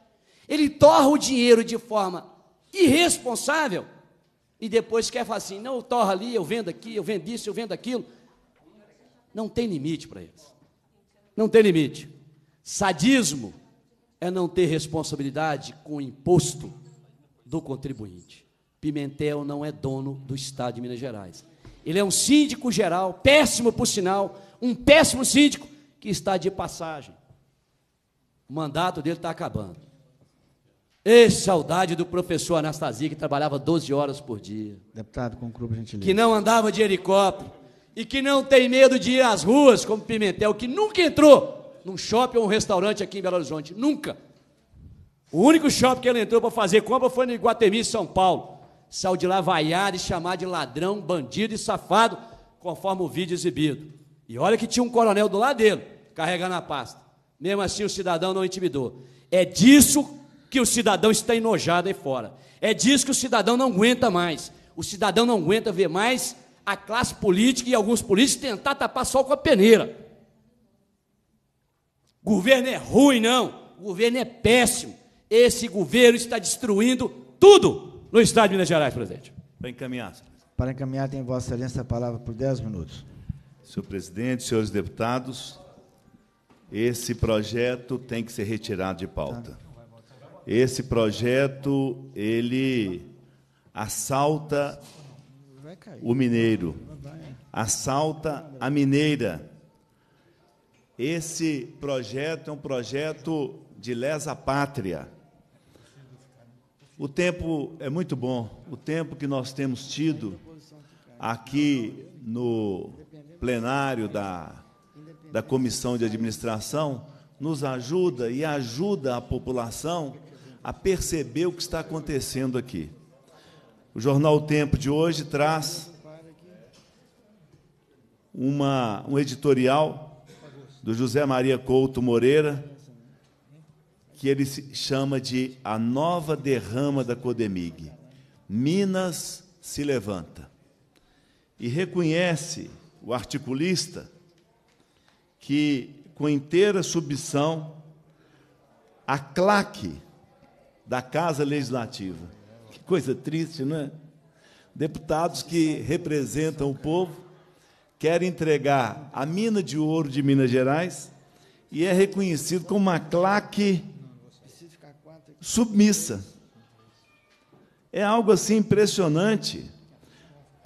Ele torra o dinheiro de forma irresponsável e depois quer falar assim: não, eu torro ali, eu vendo aqui, eu vendo isso, eu vendo aquilo. Não tem limite para eles. Não tem limite. Sadismo é não ter responsabilidade com o imposto do contribuinte. Pimentel não é dono do Estado de Minas Gerais. Ele é um síndico geral, péssimo por sinal, um péssimo síndico que está de passagem. O mandato dele está acabando. E é saudade do professor Anastasia, que trabalhava 12 horas por dia. Deputado, conclua, gentileza. Que não andava de helicóptero. E que não tem medo de ir às ruas, como Pimentel, que nunca entrou num shopping ou um restaurante aqui em Belo Horizonte. Nunca. O único shopping que ele entrou para fazer compra foi no Iguatemi, São Paulo. Saiu de lá vaiar e chamar de ladrão, bandido e safado, conforme o vídeo exibido. E olha que tinha um coronel do lado dele, carregando a pasta. Mesmo assim, o cidadão não intimidou. É disso que o cidadão está enojado aí fora. É disso que o cidadão não aguenta mais. O cidadão não aguenta ver mais a classe política e alguns políticos tentar tapar sol com a peneira. O governo é ruim, não. O governo é péssimo. Esse governo está destruindo tudo no Estado de Minas Gerais, presidente. Para encaminhar. Para encaminhar, tem Vossa Excelência a palavra por 10 minutos. Senhor presidente, senhores deputados, esse projeto tem que ser retirado de pauta. Esse projeto, ele assalta o mineiro, assalta a mineira. Esse projeto é um projeto de lesa pátria. O tempo é muito bom, o tempo que nós temos tido aqui no plenário da, da comissão de administração, nos ajuda e ajuda a população a perceber o que está acontecendo aqui. O jornal o Tempo de hoje traz uma, um editorial do José Maria Couto Moreira, que ele chama de A Nova Derrama da Codemig. Minas se levanta e reconhece o articulista, que com inteira submissão a claque da Casa Legislativa. Que coisa triste, não é? Deputados que representam o povo querem entregar a mina de ouro de Minas Gerais e é reconhecido como uma claque submissa. É algo assim impressionante.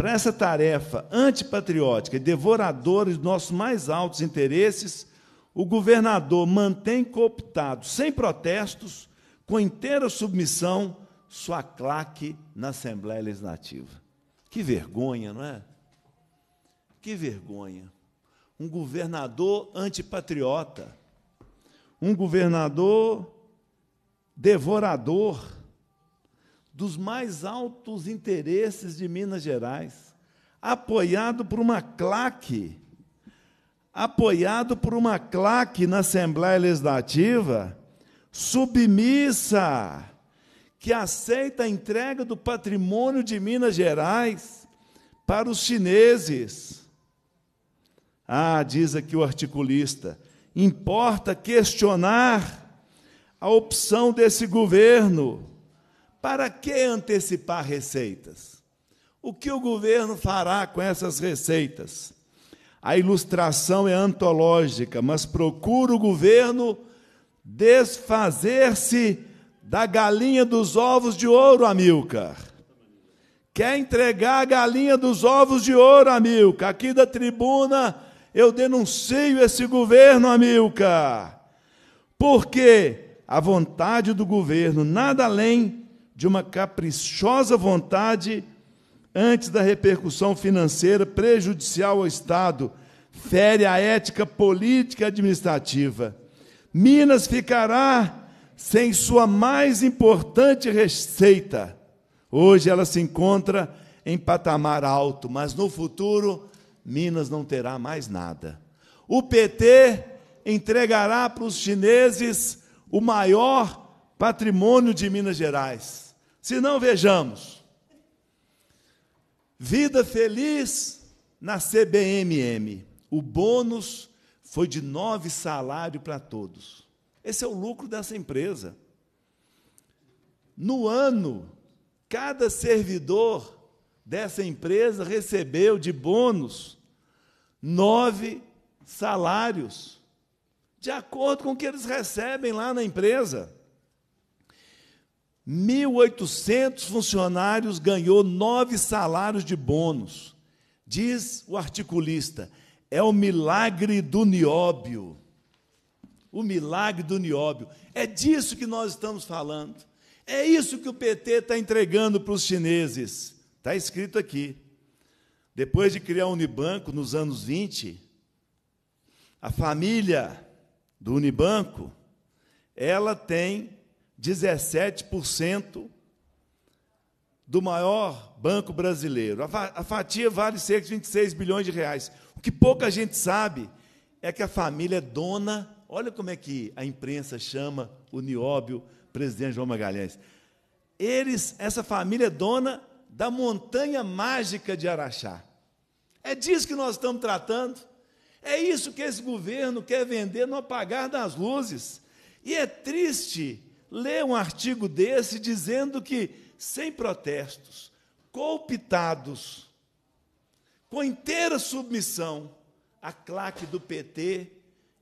Para essa tarefa antipatriótica e devoradora dos nossos mais altos interesses, o governador mantém cooptado, sem protestos, com inteira submissão, sua claque na Assembleia Legislativa. Que vergonha, não é? Que vergonha. Um governador antipatriota, um governador devorador dos mais altos interesses de Minas Gerais, apoiado por uma claque, apoiado por uma claque na Assembleia Legislativa, submissa, que aceita a entrega do patrimônio de Minas Gerais para os chineses. Ah, diz aqui o articulista, importa questionar a opção desse governo para que antecipar receitas? O que o governo fará com essas receitas? A ilustração é antológica, mas procura o governo desfazer-se da galinha dos ovos de ouro, Amilcar. Quer entregar a galinha dos ovos de ouro, Amilcar. Aqui da tribuna eu denuncio esse governo, Amilcar. Porque a vontade do governo, nada além de uma caprichosa vontade antes da repercussão financeira prejudicial ao Estado, fere a ética política e administrativa. Minas ficará sem sua mais importante receita. Hoje ela se encontra em patamar alto, mas no futuro Minas não terá mais nada. O PT entregará para os chineses o maior patrimônio de Minas Gerais. Se não, vejamos. Vida feliz na CBMM. O bônus foi de nove salários para todos. Esse é o lucro dessa empresa. No ano, cada servidor dessa empresa recebeu de bônus nove salários, de acordo com o que eles recebem lá na empresa. 1.800 funcionários ganhou nove salários de bônus. Diz o articulista, é o milagre do nióbio. O milagre do nióbio. É disso que nós estamos falando. É isso que o PT está entregando para os chineses. Está escrito aqui. Depois de criar o Unibanco nos anos 20, a família do Unibanco, ela tem 17% do maior banco brasileiro. A fatia vale cerca de 26 bilhões de reais. O que pouca gente sabe é que a família é dona, olha como é que a imprensa chama o Nióbio, presidente João Magalhães. Eles, essa família é dona da montanha mágica de Araxá. É disso que nós estamos tratando. É isso que esse governo quer vender no apagar das luzes. E é triste lê um artigo desse dizendo que, sem protestos, cooptados, com inteira submissão, a claque do PT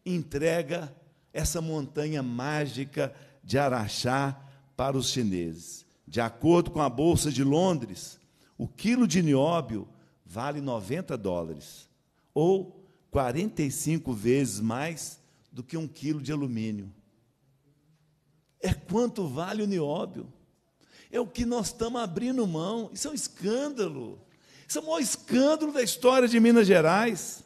entrega essa montanha mágica de Araxá para os chineses. De acordo com a Bolsa de Londres, o quilo de nióbio vale 90 dólares, ou 45 vezes mais do que um quilo de alumínio é quanto vale o nióbio. É o que nós estamos abrindo mão. Isso é um escândalo. Isso é o maior escândalo da história de Minas Gerais.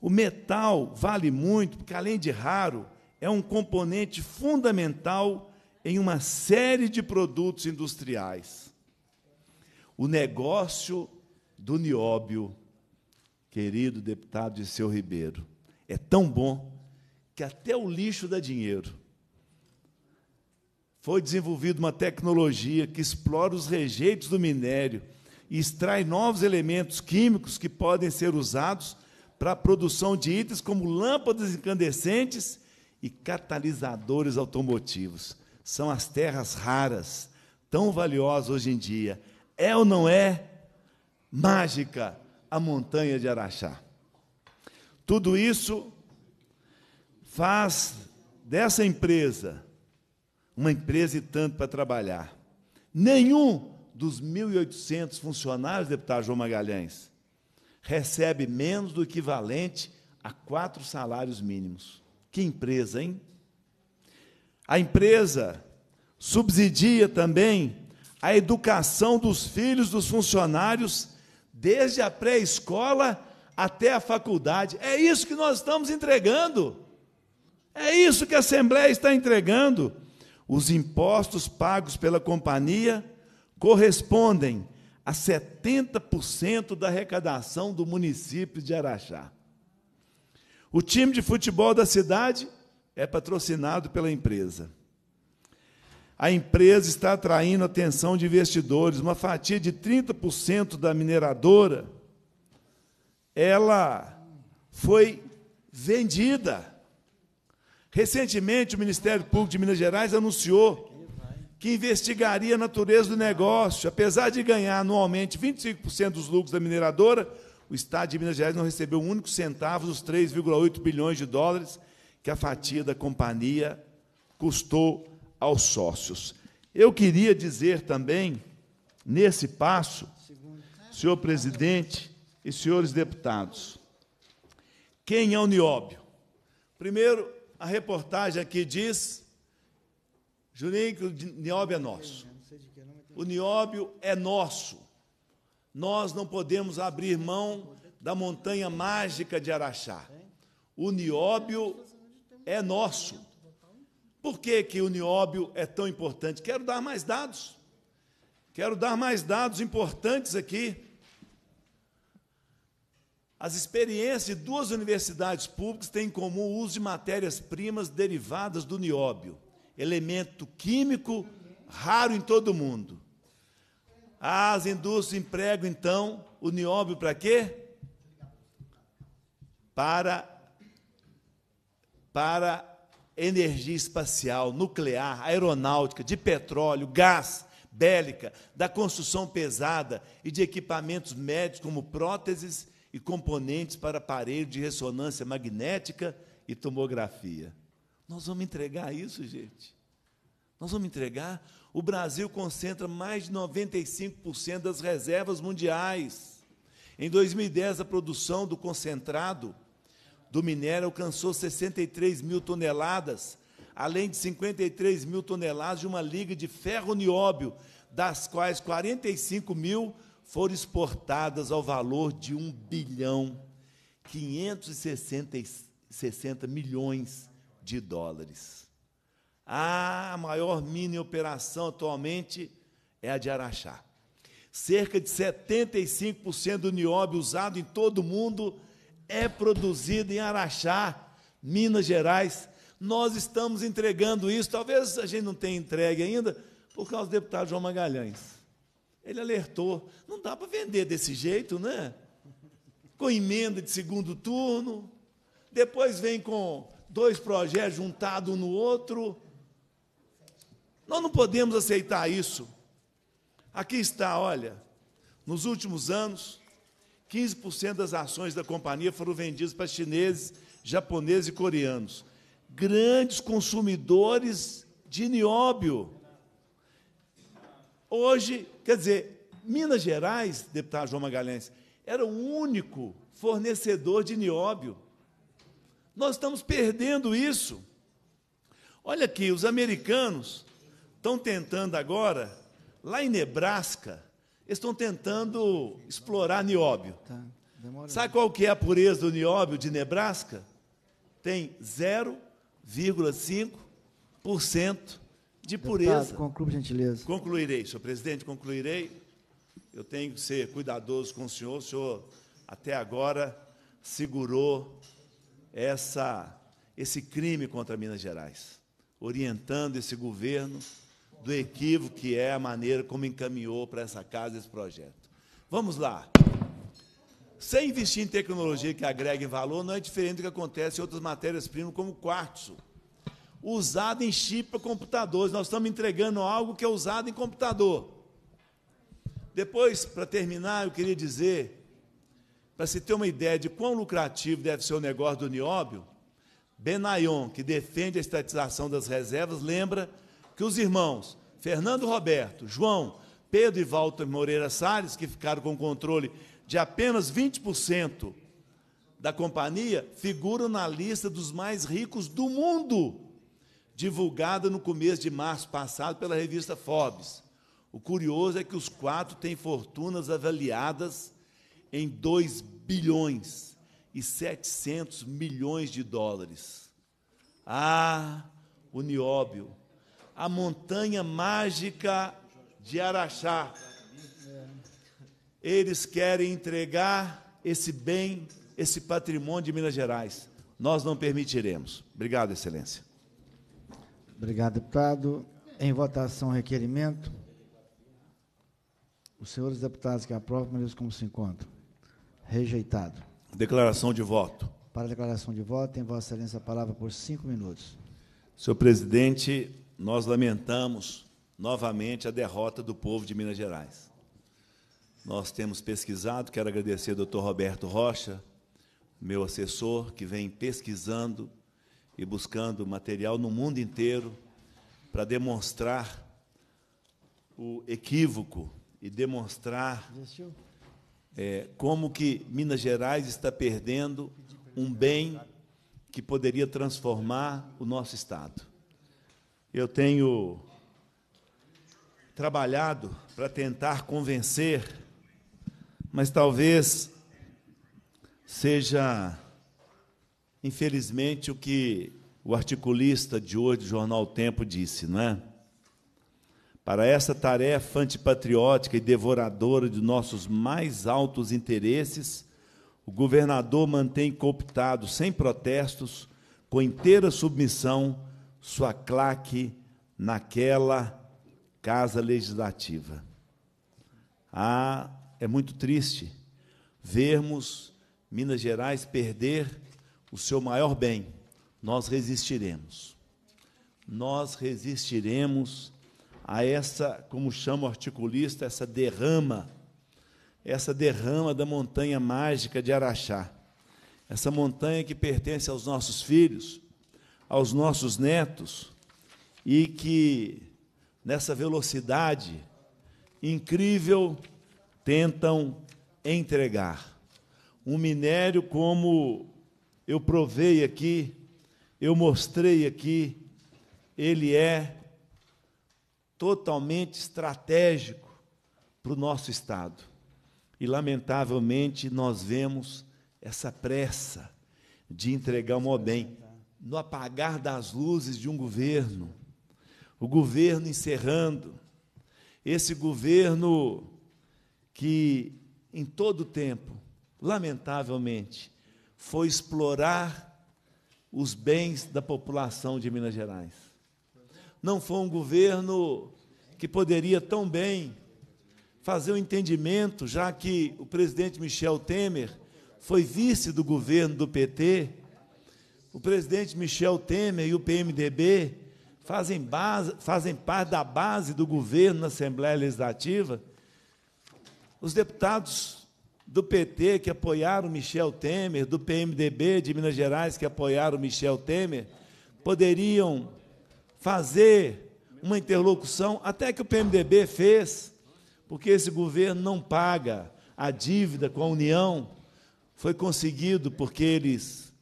O metal vale muito, porque além de raro, é um componente fundamental em uma série de produtos industriais. O negócio do nióbio, querido deputado de seu Ribeiro, é tão bom que até o lixo dá dinheiro foi desenvolvida uma tecnologia que explora os rejeitos do minério e extrai novos elementos químicos que podem ser usados para a produção de itens como lâmpadas incandescentes e catalisadores automotivos. São as terras raras, tão valiosas hoje em dia. É ou não é mágica a montanha de Araxá? Tudo isso faz dessa empresa uma empresa e tanto para trabalhar. Nenhum dos 1.800 funcionários, deputado João Magalhães, recebe menos do equivalente a quatro salários mínimos. Que empresa, hein? A empresa subsidia também a educação dos filhos dos funcionários, desde a pré-escola até a faculdade. É isso que nós estamos entregando. É isso que a Assembleia está entregando. Os impostos pagos pela companhia correspondem a 70% da arrecadação do município de Araxá. O time de futebol da cidade é patrocinado pela empresa. A empresa está atraindo a atenção de investidores, uma fatia de 30% da mineradora. Ela foi vendida Recentemente, o Ministério Público de Minas Gerais anunciou que investigaria a natureza do negócio. Apesar de ganhar anualmente 25% dos lucros da mineradora, o Estado de Minas Gerais não recebeu um único centavo dos 3,8 bilhões de dólares que a fatia da companhia custou aos sócios. Eu queria dizer também, nesse passo, senhor presidente e senhores deputados, quem é o Nióbio? Primeiro, a reportagem aqui diz, Juninho, que o nióbio é nosso. O nióbio é nosso. Nós não podemos abrir mão da montanha mágica de Araxá. O nióbio é nosso. Por que, que o nióbio é tão importante? Quero dar mais dados. Quero dar mais dados importantes aqui as experiências de duas universidades públicas têm em comum o uso de matérias-primas derivadas do nióbio, elemento químico raro em todo o mundo. As indústrias empregam, então, o nióbio para quê? Para, para energia espacial, nuclear, aeronáutica, de petróleo, gás, bélica, da construção pesada e de equipamentos médicos como próteses e componentes para aparelho de ressonância magnética e tomografia. Nós vamos entregar isso, gente. Nós vamos entregar. O Brasil concentra mais de 95% das reservas mundiais. Em 2010, a produção do concentrado do minério alcançou 63 mil toneladas, além de 53 mil toneladas de uma liga de ferro nióbio, das quais 45 mil foram exportadas ao valor de 1 bilhão 560 milhões de dólares. A maior mini operação atualmente é a de Araxá. Cerca de 75% do nióbio usado em todo o mundo é produzido em Araxá, Minas Gerais. Nós estamos entregando isso, talvez a gente não tenha entregue ainda, por causa do deputado João Magalhães. Ele alertou: não dá para vender desse jeito, né? Com emenda de segundo turno, depois vem com dois projetos juntados um no outro. Nós não podemos aceitar isso. Aqui está, olha, nos últimos anos, 15% das ações da companhia foram vendidas para chineses, japoneses e coreanos, grandes consumidores de nióbio. Hoje, Quer dizer, Minas Gerais, deputado João Magalhães, era o único fornecedor de nióbio. Nós estamos perdendo isso. Olha aqui, os americanos estão tentando agora, lá em Nebraska, eles estão tentando explorar nióbio. Tá, Sabe qual que é a pureza do nióbio de Nebraska? Tem 0,5% de pureza. Deputado, gentileza. Concluirei, senhor presidente, concluirei. Eu tenho que ser cuidadoso com o senhor. O senhor, até agora, segurou essa, esse crime contra Minas Gerais, orientando esse governo do equívoco que é a maneira como encaminhou para essa casa esse projeto. Vamos lá. Sem investir em tecnologia que agregue valor, não é diferente do que acontece em outras matérias-primas, como o quartzo usado em chip para computadores. Nós estamos entregando algo que é usado em computador. Depois, para terminar, eu queria dizer, para se ter uma ideia de quão lucrativo deve ser o negócio do nióbio, Benayon, que defende a estatização das reservas, lembra que os irmãos Fernando Roberto, João, Pedro e Walter Moreira Salles, que ficaram com o controle de apenas 20% da companhia, figuram na lista dos mais ricos do mundo divulgada no começo de março passado pela revista Forbes. O curioso é que os quatro têm fortunas avaliadas em 2 bilhões e 700 milhões de dólares. Ah, o Nióbio, a montanha mágica de Araxá. Eles querem entregar esse bem, esse patrimônio de Minas Gerais. Nós não permitiremos. Obrigado, Excelência. Obrigado, deputado. Em votação, requerimento. Os senhores deputados que aprovam, maneiros como se encontram. Rejeitado. Declaração de voto. Para a declaração de voto, tem Vossa Excelência a palavra por cinco minutos. Senhor presidente, nós lamentamos novamente a derrota do povo de Minas Gerais. Nós temos pesquisado, quero agradecer ao doutor Roberto Rocha, meu assessor, que vem pesquisando e buscando material no mundo inteiro para demonstrar o equívoco e demonstrar é, como que Minas Gerais está perdendo um bem que poderia transformar o nosso Estado. Eu tenho trabalhado para tentar convencer, mas talvez seja infelizmente, o que o articulista de hoje do jornal o Tempo disse, não é? Para essa tarefa antipatriótica e devoradora de nossos mais altos interesses, o governador mantém cooptado, sem protestos, com inteira submissão, sua claque naquela casa legislativa. Ah, é muito triste vermos Minas Gerais perder o seu maior bem, nós resistiremos. Nós resistiremos a essa, como chama o articulista, essa derrama, essa derrama da montanha mágica de Araxá. Essa montanha que pertence aos nossos filhos, aos nossos netos, e que, nessa velocidade incrível, tentam entregar um minério como eu provei aqui, eu mostrei aqui, ele é totalmente estratégico para o nosso Estado. E, lamentavelmente, nós vemos essa pressa de entregar o maior bem no apagar das luzes de um governo, o governo encerrando, esse governo que, em todo tempo, lamentavelmente, foi explorar os bens da população de Minas Gerais. Não foi um governo que poderia tão bem fazer o um entendimento, já que o presidente Michel Temer foi vice do governo do PT. O presidente Michel Temer e o PMDB fazem, base, fazem parte da base do governo na Assembleia Legislativa. Os deputados do PT que apoiaram Michel Temer, do PMDB de Minas Gerais que apoiaram Michel Temer, poderiam fazer uma interlocução, até que o PMDB fez, porque esse governo não paga a dívida com a União, foi conseguido porque eles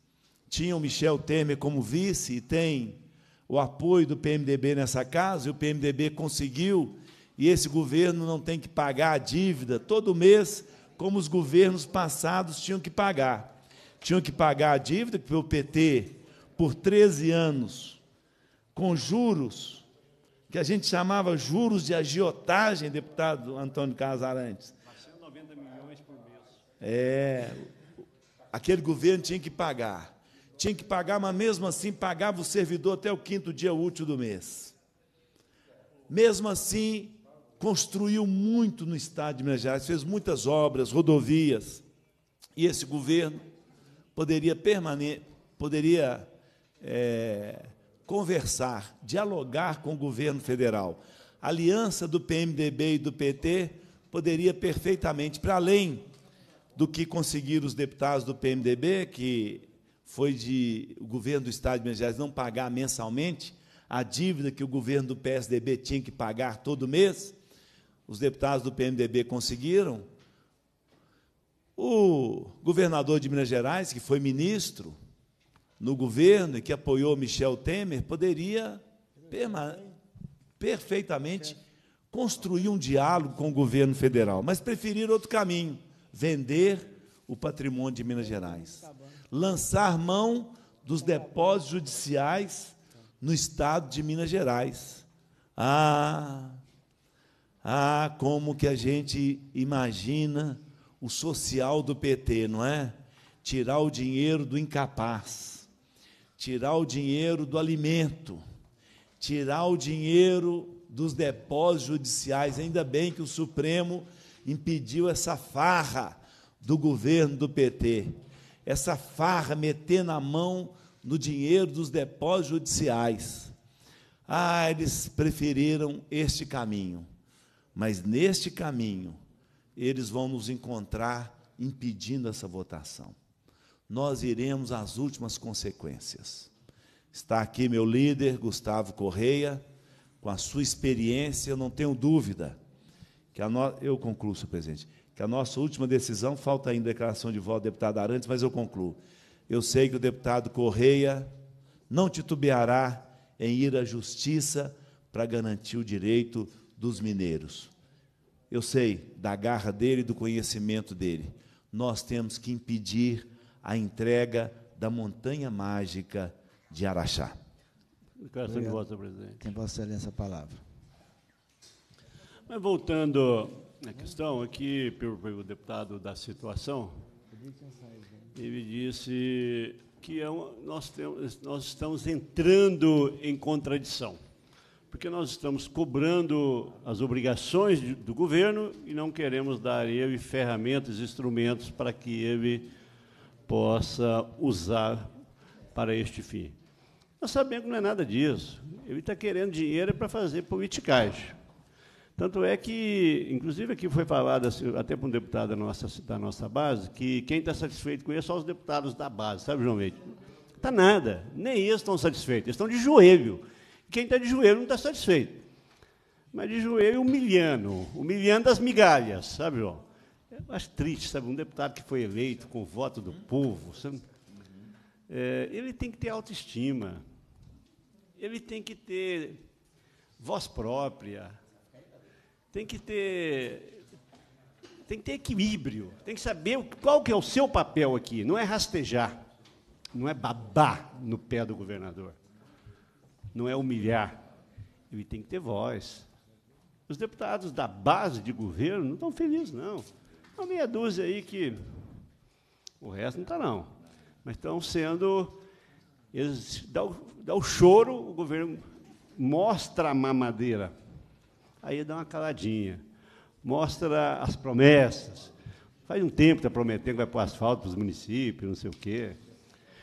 tinham Michel Temer como vice e tem o apoio do PMDB nessa casa, e o PMDB conseguiu, e esse governo não tem que pagar a dívida todo mês como os governos passados tinham que pagar. Tinham que pagar a dívida que o PT por 13 anos, com juros, que a gente chamava juros de agiotagem, deputado Antônio Casarantes. 90 milhões por mês. É, aquele governo tinha que pagar. Tinha que pagar, mas mesmo assim pagava o servidor até o quinto dia útil do mês. Mesmo assim, construiu muito no estado de Minas Gerais, fez muitas obras, rodovias. E esse governo poderia permanecer, poderia é, conversar, dialogar com o governo federal. A aliança do PMDB e do PT poderia perfeitamente, para além do que conseguiram os deputados do PMDB, que foi de o governo do Estado de Minas Gerais não pagar mensalmente a dívida que o governo do PSDB tinha que pagar todo mês, os deputados do PMDB conseguiram. O governador de Minas Gerais, que foi ministro no governo e que apoiou Michel Temer, poderia perfeitamente construir um diálogo com o governo federal, mas preferir outro caminho vender o patrimônio de Minas Gerais, tá lançar mão dos depósitos judiciais no estado de Minas Gerais. Ah, ah, como que a gente imagina o social do PT, não é? Tirar o dinheiro do incapaz, tirar o dinheiro do alimento, tirar o dinheiro dos depósitos judiciais. Ainda bem que o Supremo impediu essa farra do governo do PT. Essa farra meter na mão no dinheiro dos depósitos judiciais. Ah, eles preferiram este caminho. Mas neste caminho, eles vão nos encontrar impedindo essa votação. Nós iremos às últimas consequências. Está aqui meu líder, Gustavo Correia, com a sua experiência, eu não tenho dúvida que a no... eu concluo, senhor presidente, que a nossa última decisão, falta ainda declaração de voto do deputado Arantes, mas eu concluo. Eu sei que o deputado Correia não titubeará em ir à justiça para garantir o direito dos mineiros. Eu sei da garra dele, do conhecimento dele. Nós temos que impedir a entrega da montanha mágica de Araxá. Declaração de voto, presidente. Tem Vossa Excelência a palavra. Mas voltando à questão aqui, pelo deputado da situação, ele disse que é nós, temos, nós, estamos entrando em contradição porque nós estamos cobrando as obrigações do governo e não queremos dar a ele ferramentas, instrumentos para que ele possa usar para este fim. Nós sabemos que não é nada disso. Ele está querendo dinheiro para fazer politicagem. Tanto é que, inclusive, aqui foi falado, assim, até para um deputado da nossa, da nossa base, que quem está satisfeito com isso são os deputados da base, sabe, João Leite? Está nada. Nem eles estão satisfeitos. Eles estão de joelho quem está de joelho não está satisfeito. Mas de joelho humilhando, humilhando as migalhas, sabe, João? Eu acho triste, sabe? Um deputado que foi eleito com o voto do povo, sabe? É, ele tem que ter autoestima, ele tem que ter voz própria, tem que ter tem que ter equilíbrio, tem que saber qual que é o seu papel aqui, não é rastejar, não é babar no pé do governador não é humilhar. Ele tem que ter voz. Os deputados da base de governo não estão felizes, não. Uma meia dúzia aí que o resto não está, não. Mas estão sendo. Eles dá o, dá o choro, o governo mostra a mamadeira. Aí dá uma caladinha. Mostra as promessas. Faz um tempo que está prometendo que vai pôr asfalto para os municípios, não sei o quê.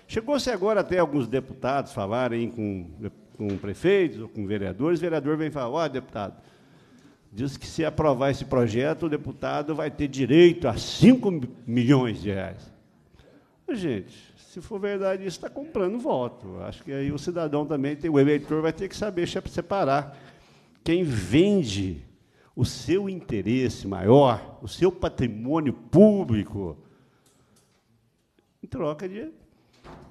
Chegou-se agora até alguns deputados falarem com com prefeitos ou com vereadores, o vereador vem falar, ó, oh, deputado, diz que se aprovar esse projeto, o deputado vai ter direito a 5 milhões de reais. Gente, se for verdade isso, está comprando voto. Acho que aí o cidadão também, tem, o eleitor vai ter que saber é separar quem vende o seu interesse maior, o seu patrimônio público, em troca de,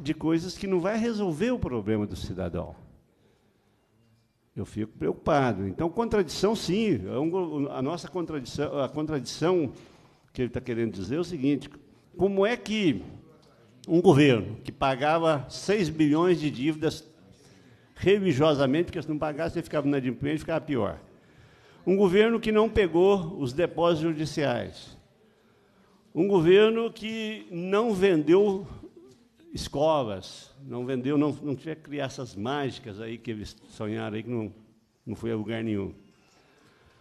de coisas que não vai resolver o problema do cidadão. Eu fico preocupado. Então, contradição, sim. É a nossa contradição, a contradição que ele está querendo dizer é o seguinte: como é que um governo que pagava 6 bilhões de dívidas religiosamente, porque se não pagasse, ele ficava e ficava pior. Um governo que não pegou os depósitos judiciais. Um governo que não vendeu escolas, não vendeu, não, não tiver criar mágicas aí que eles sonharam aí, que não, não foi a lugar nenhum.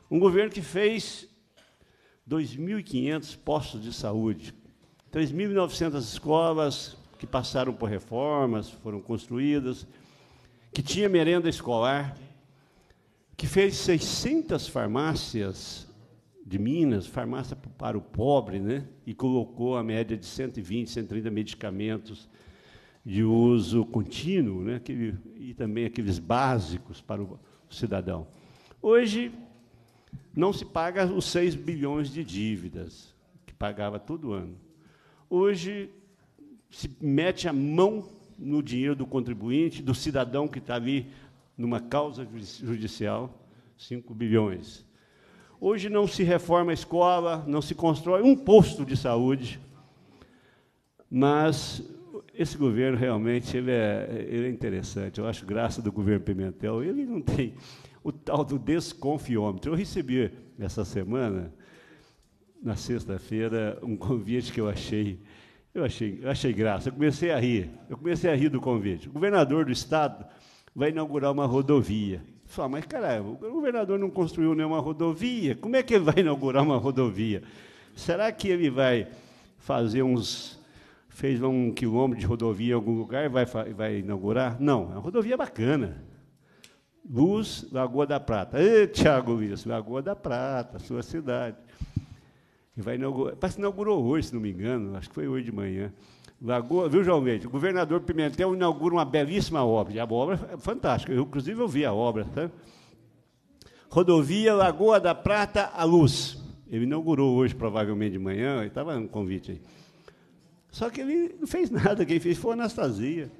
Um governo que fez 2.500 postos de saúde, 3.900 escolas que passaram por reformas, foram construídas, que tinha merenda escolar, que fez 600 farmácias de Minas, farmácia para o pobre, né? e colocou a média de 120, 130 medicamentos de uso contínuo, né, aquele, e também aqueles básicos para o cidadão. Hoje, não se paga os 6 bilhões de dívidas, que pagava todo ano. Hoje, se mete a mão no dinheiro do contribuinte, do cidadão que está ali numa causa judicial, 5 bilhões. Hoje não se reforma a escola, não se constrói um posto de saúde, mas esse governo realmente ele é, ele é interessante. Eu acho graça do governo Pimentel. Ele não tem o tal do desconfiômetro. Eu recebi essa semana, na sexta-feira, um convite que eu achei. Eu achei, eu achei graça. Eu comecei a rir. Eu comecei a rir do convite. O governador do estado vai inaugurar uma rodovia. Falei, ah, mas caralho, o governador não construiu nenhuma rodovia. Como é que ele vai inaugurar uma rodovia? Será que ele vai fazer uns fez um quilômetro de rodovia em algum lugar e vai, vai inaugurar? Não, é uma rodovia bacana. Luz, Lagoa da Prata. Ê, Tiago Luiz, Lagoa da Prata, sua cidade. E vai inaugurar. Parece que inaugurou hoje, se não me engano, acho que foi hoje de manhã. Lagoa, viu, João Leite? O governador Pimentel inaugura uma belíssima obra. a obra é fantástica. Eu, inclusive, eu vi a obra. Tá? Rodovia Lagoa da Prata à Luz. Ele inaugurou hoje, provavelmente de manhã, estava no convite aí. Só que ele não fez nada, quem fez foi Anastasia.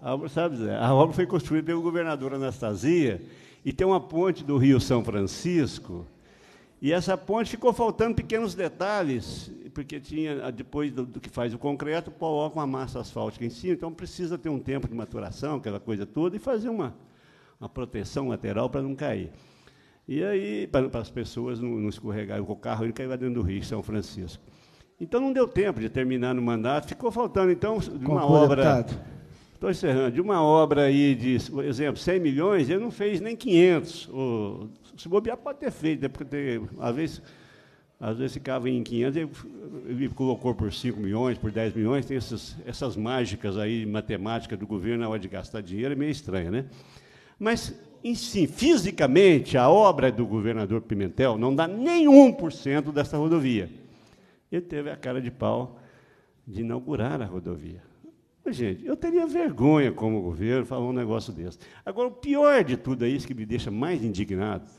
A obra, sabe, a obra foi construída pelo governador Anastasia e tem uma ponte do Rio São Francisco. E essa ponte ficou faltando pequenos detalhes, porque tinha ah, depois do, do que faz o concreto, coloca uma massa asfáltica em cima, então precisa ter um tempo de maturação, aquela coisa toda, e fazer uma, uma proteção lateral para não cair. E aí, para, para as pessoas não, não escorregarem, o carro ele caiu lá dentro do Rio São Francisco. Então não deu tempo de terminar no mandato, ficou faltando, então, de uma Concordo, obra. Estou encerrando, de uma obra aí de, por exemplo, 100 milhões, ele não fez nem 500. se bobear, pode ter feito, né? porque às vezes. Às vezes ficava em 500, ele, ele colocou por 5 milhões, por 10 milhões, tem essas, essas mágicas aí matemáticas matemática do governo na hora de gastar dinheiro, é meio estranha, né? Mas, em si, fisicamente, a obra é do governador Pimentel não dá nem 1% dessa rodovia ele teve a cara de pau de inaugurar a rodovia. Mas, gente, eu teria vergonha como governo falar um negócio desse. Agora, o pior de tudo é isso que me deixa mais indignado.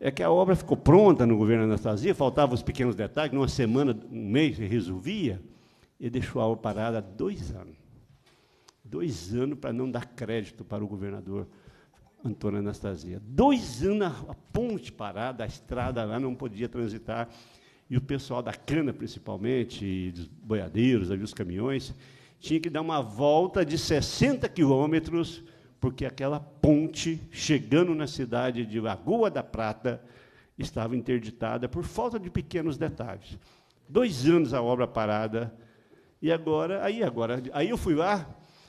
É que a obra ficou pronta no governo Anastasia, faltavam os pequenos detalhes, numa semana, um mês, resolvia, e deixou a obra parada dois anos. Dois anos para não dar crédito para o governador Antônio Anastasia. Dois anos a ponte parada, a estrada lá não podia transitar, e o pessoal da cana, principalmente, dos boiadeiros, havia os caminhões, tinha que dar uma volta de 60 quilômetros, porque aquela ponte, chegando na cidade de Lagoa da Prata, estava interditada por falta de pequenos detalhes. Dois anos a obra parada, e agora, aí agora, aí eu fui lá,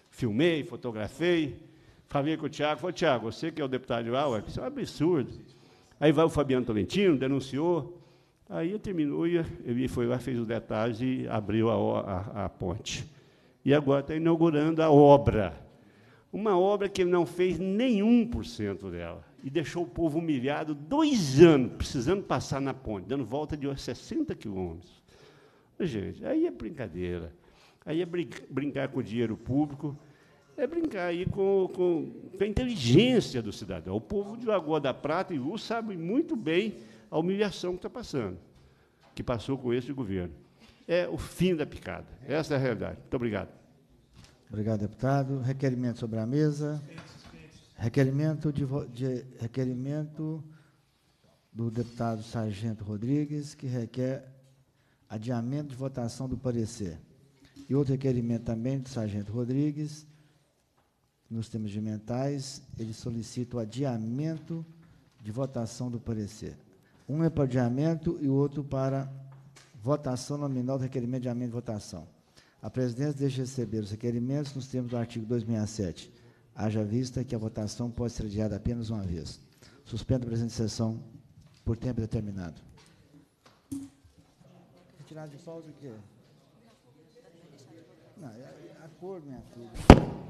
filmei, fotografei, falei com o Tiago, falei, Tiago, você que é o deputado de lá, ué, isso é um absurdo. Aí vai o Fabiano Tolentino, denunciou, Aí terminou ele foi lá, fez os detalhes e abriu a, a, a ponte. E agora está inaugurando a obra. Uma obra que ele não fez nenhum por cento dela. E deixou o povo humilhado dois anos, precisando passar na ponte, dando volta de 60 quilômetros. Gente, aí é brincadeira. Aí é brin brincar com o dinheiro público, é brincar aí com, com, com a inteligência do cidadão. O povo de Lagoa da Prata e Luz sabe muito bem a humilhação que está passando, que passou com esse governo. É o fim da picada. Essa é a realidade. Muito obrigado. Obrigado, deputado. Requerimento sobre a mesa. Requerimento, de, de requerimento do deputado Sargento Rodrigues, que requer adiamento de votação do parecer. E outro requerimento também do Sargento Rodrigues, nos termos de mentais, ele solicita o adiamento de votação do parecer. Um é para adiamento e o outro para votação nominal do requerimento de adiamento de votação. A presidência deixa receber os requerimentos nos termos do artigo 267. Haja vista que a votação pode ser adiada apenas uma vez. Suspendo a presente sessão por tempo determinado. Retirado de pausa o quê? Não, é, é acordo, minha filha.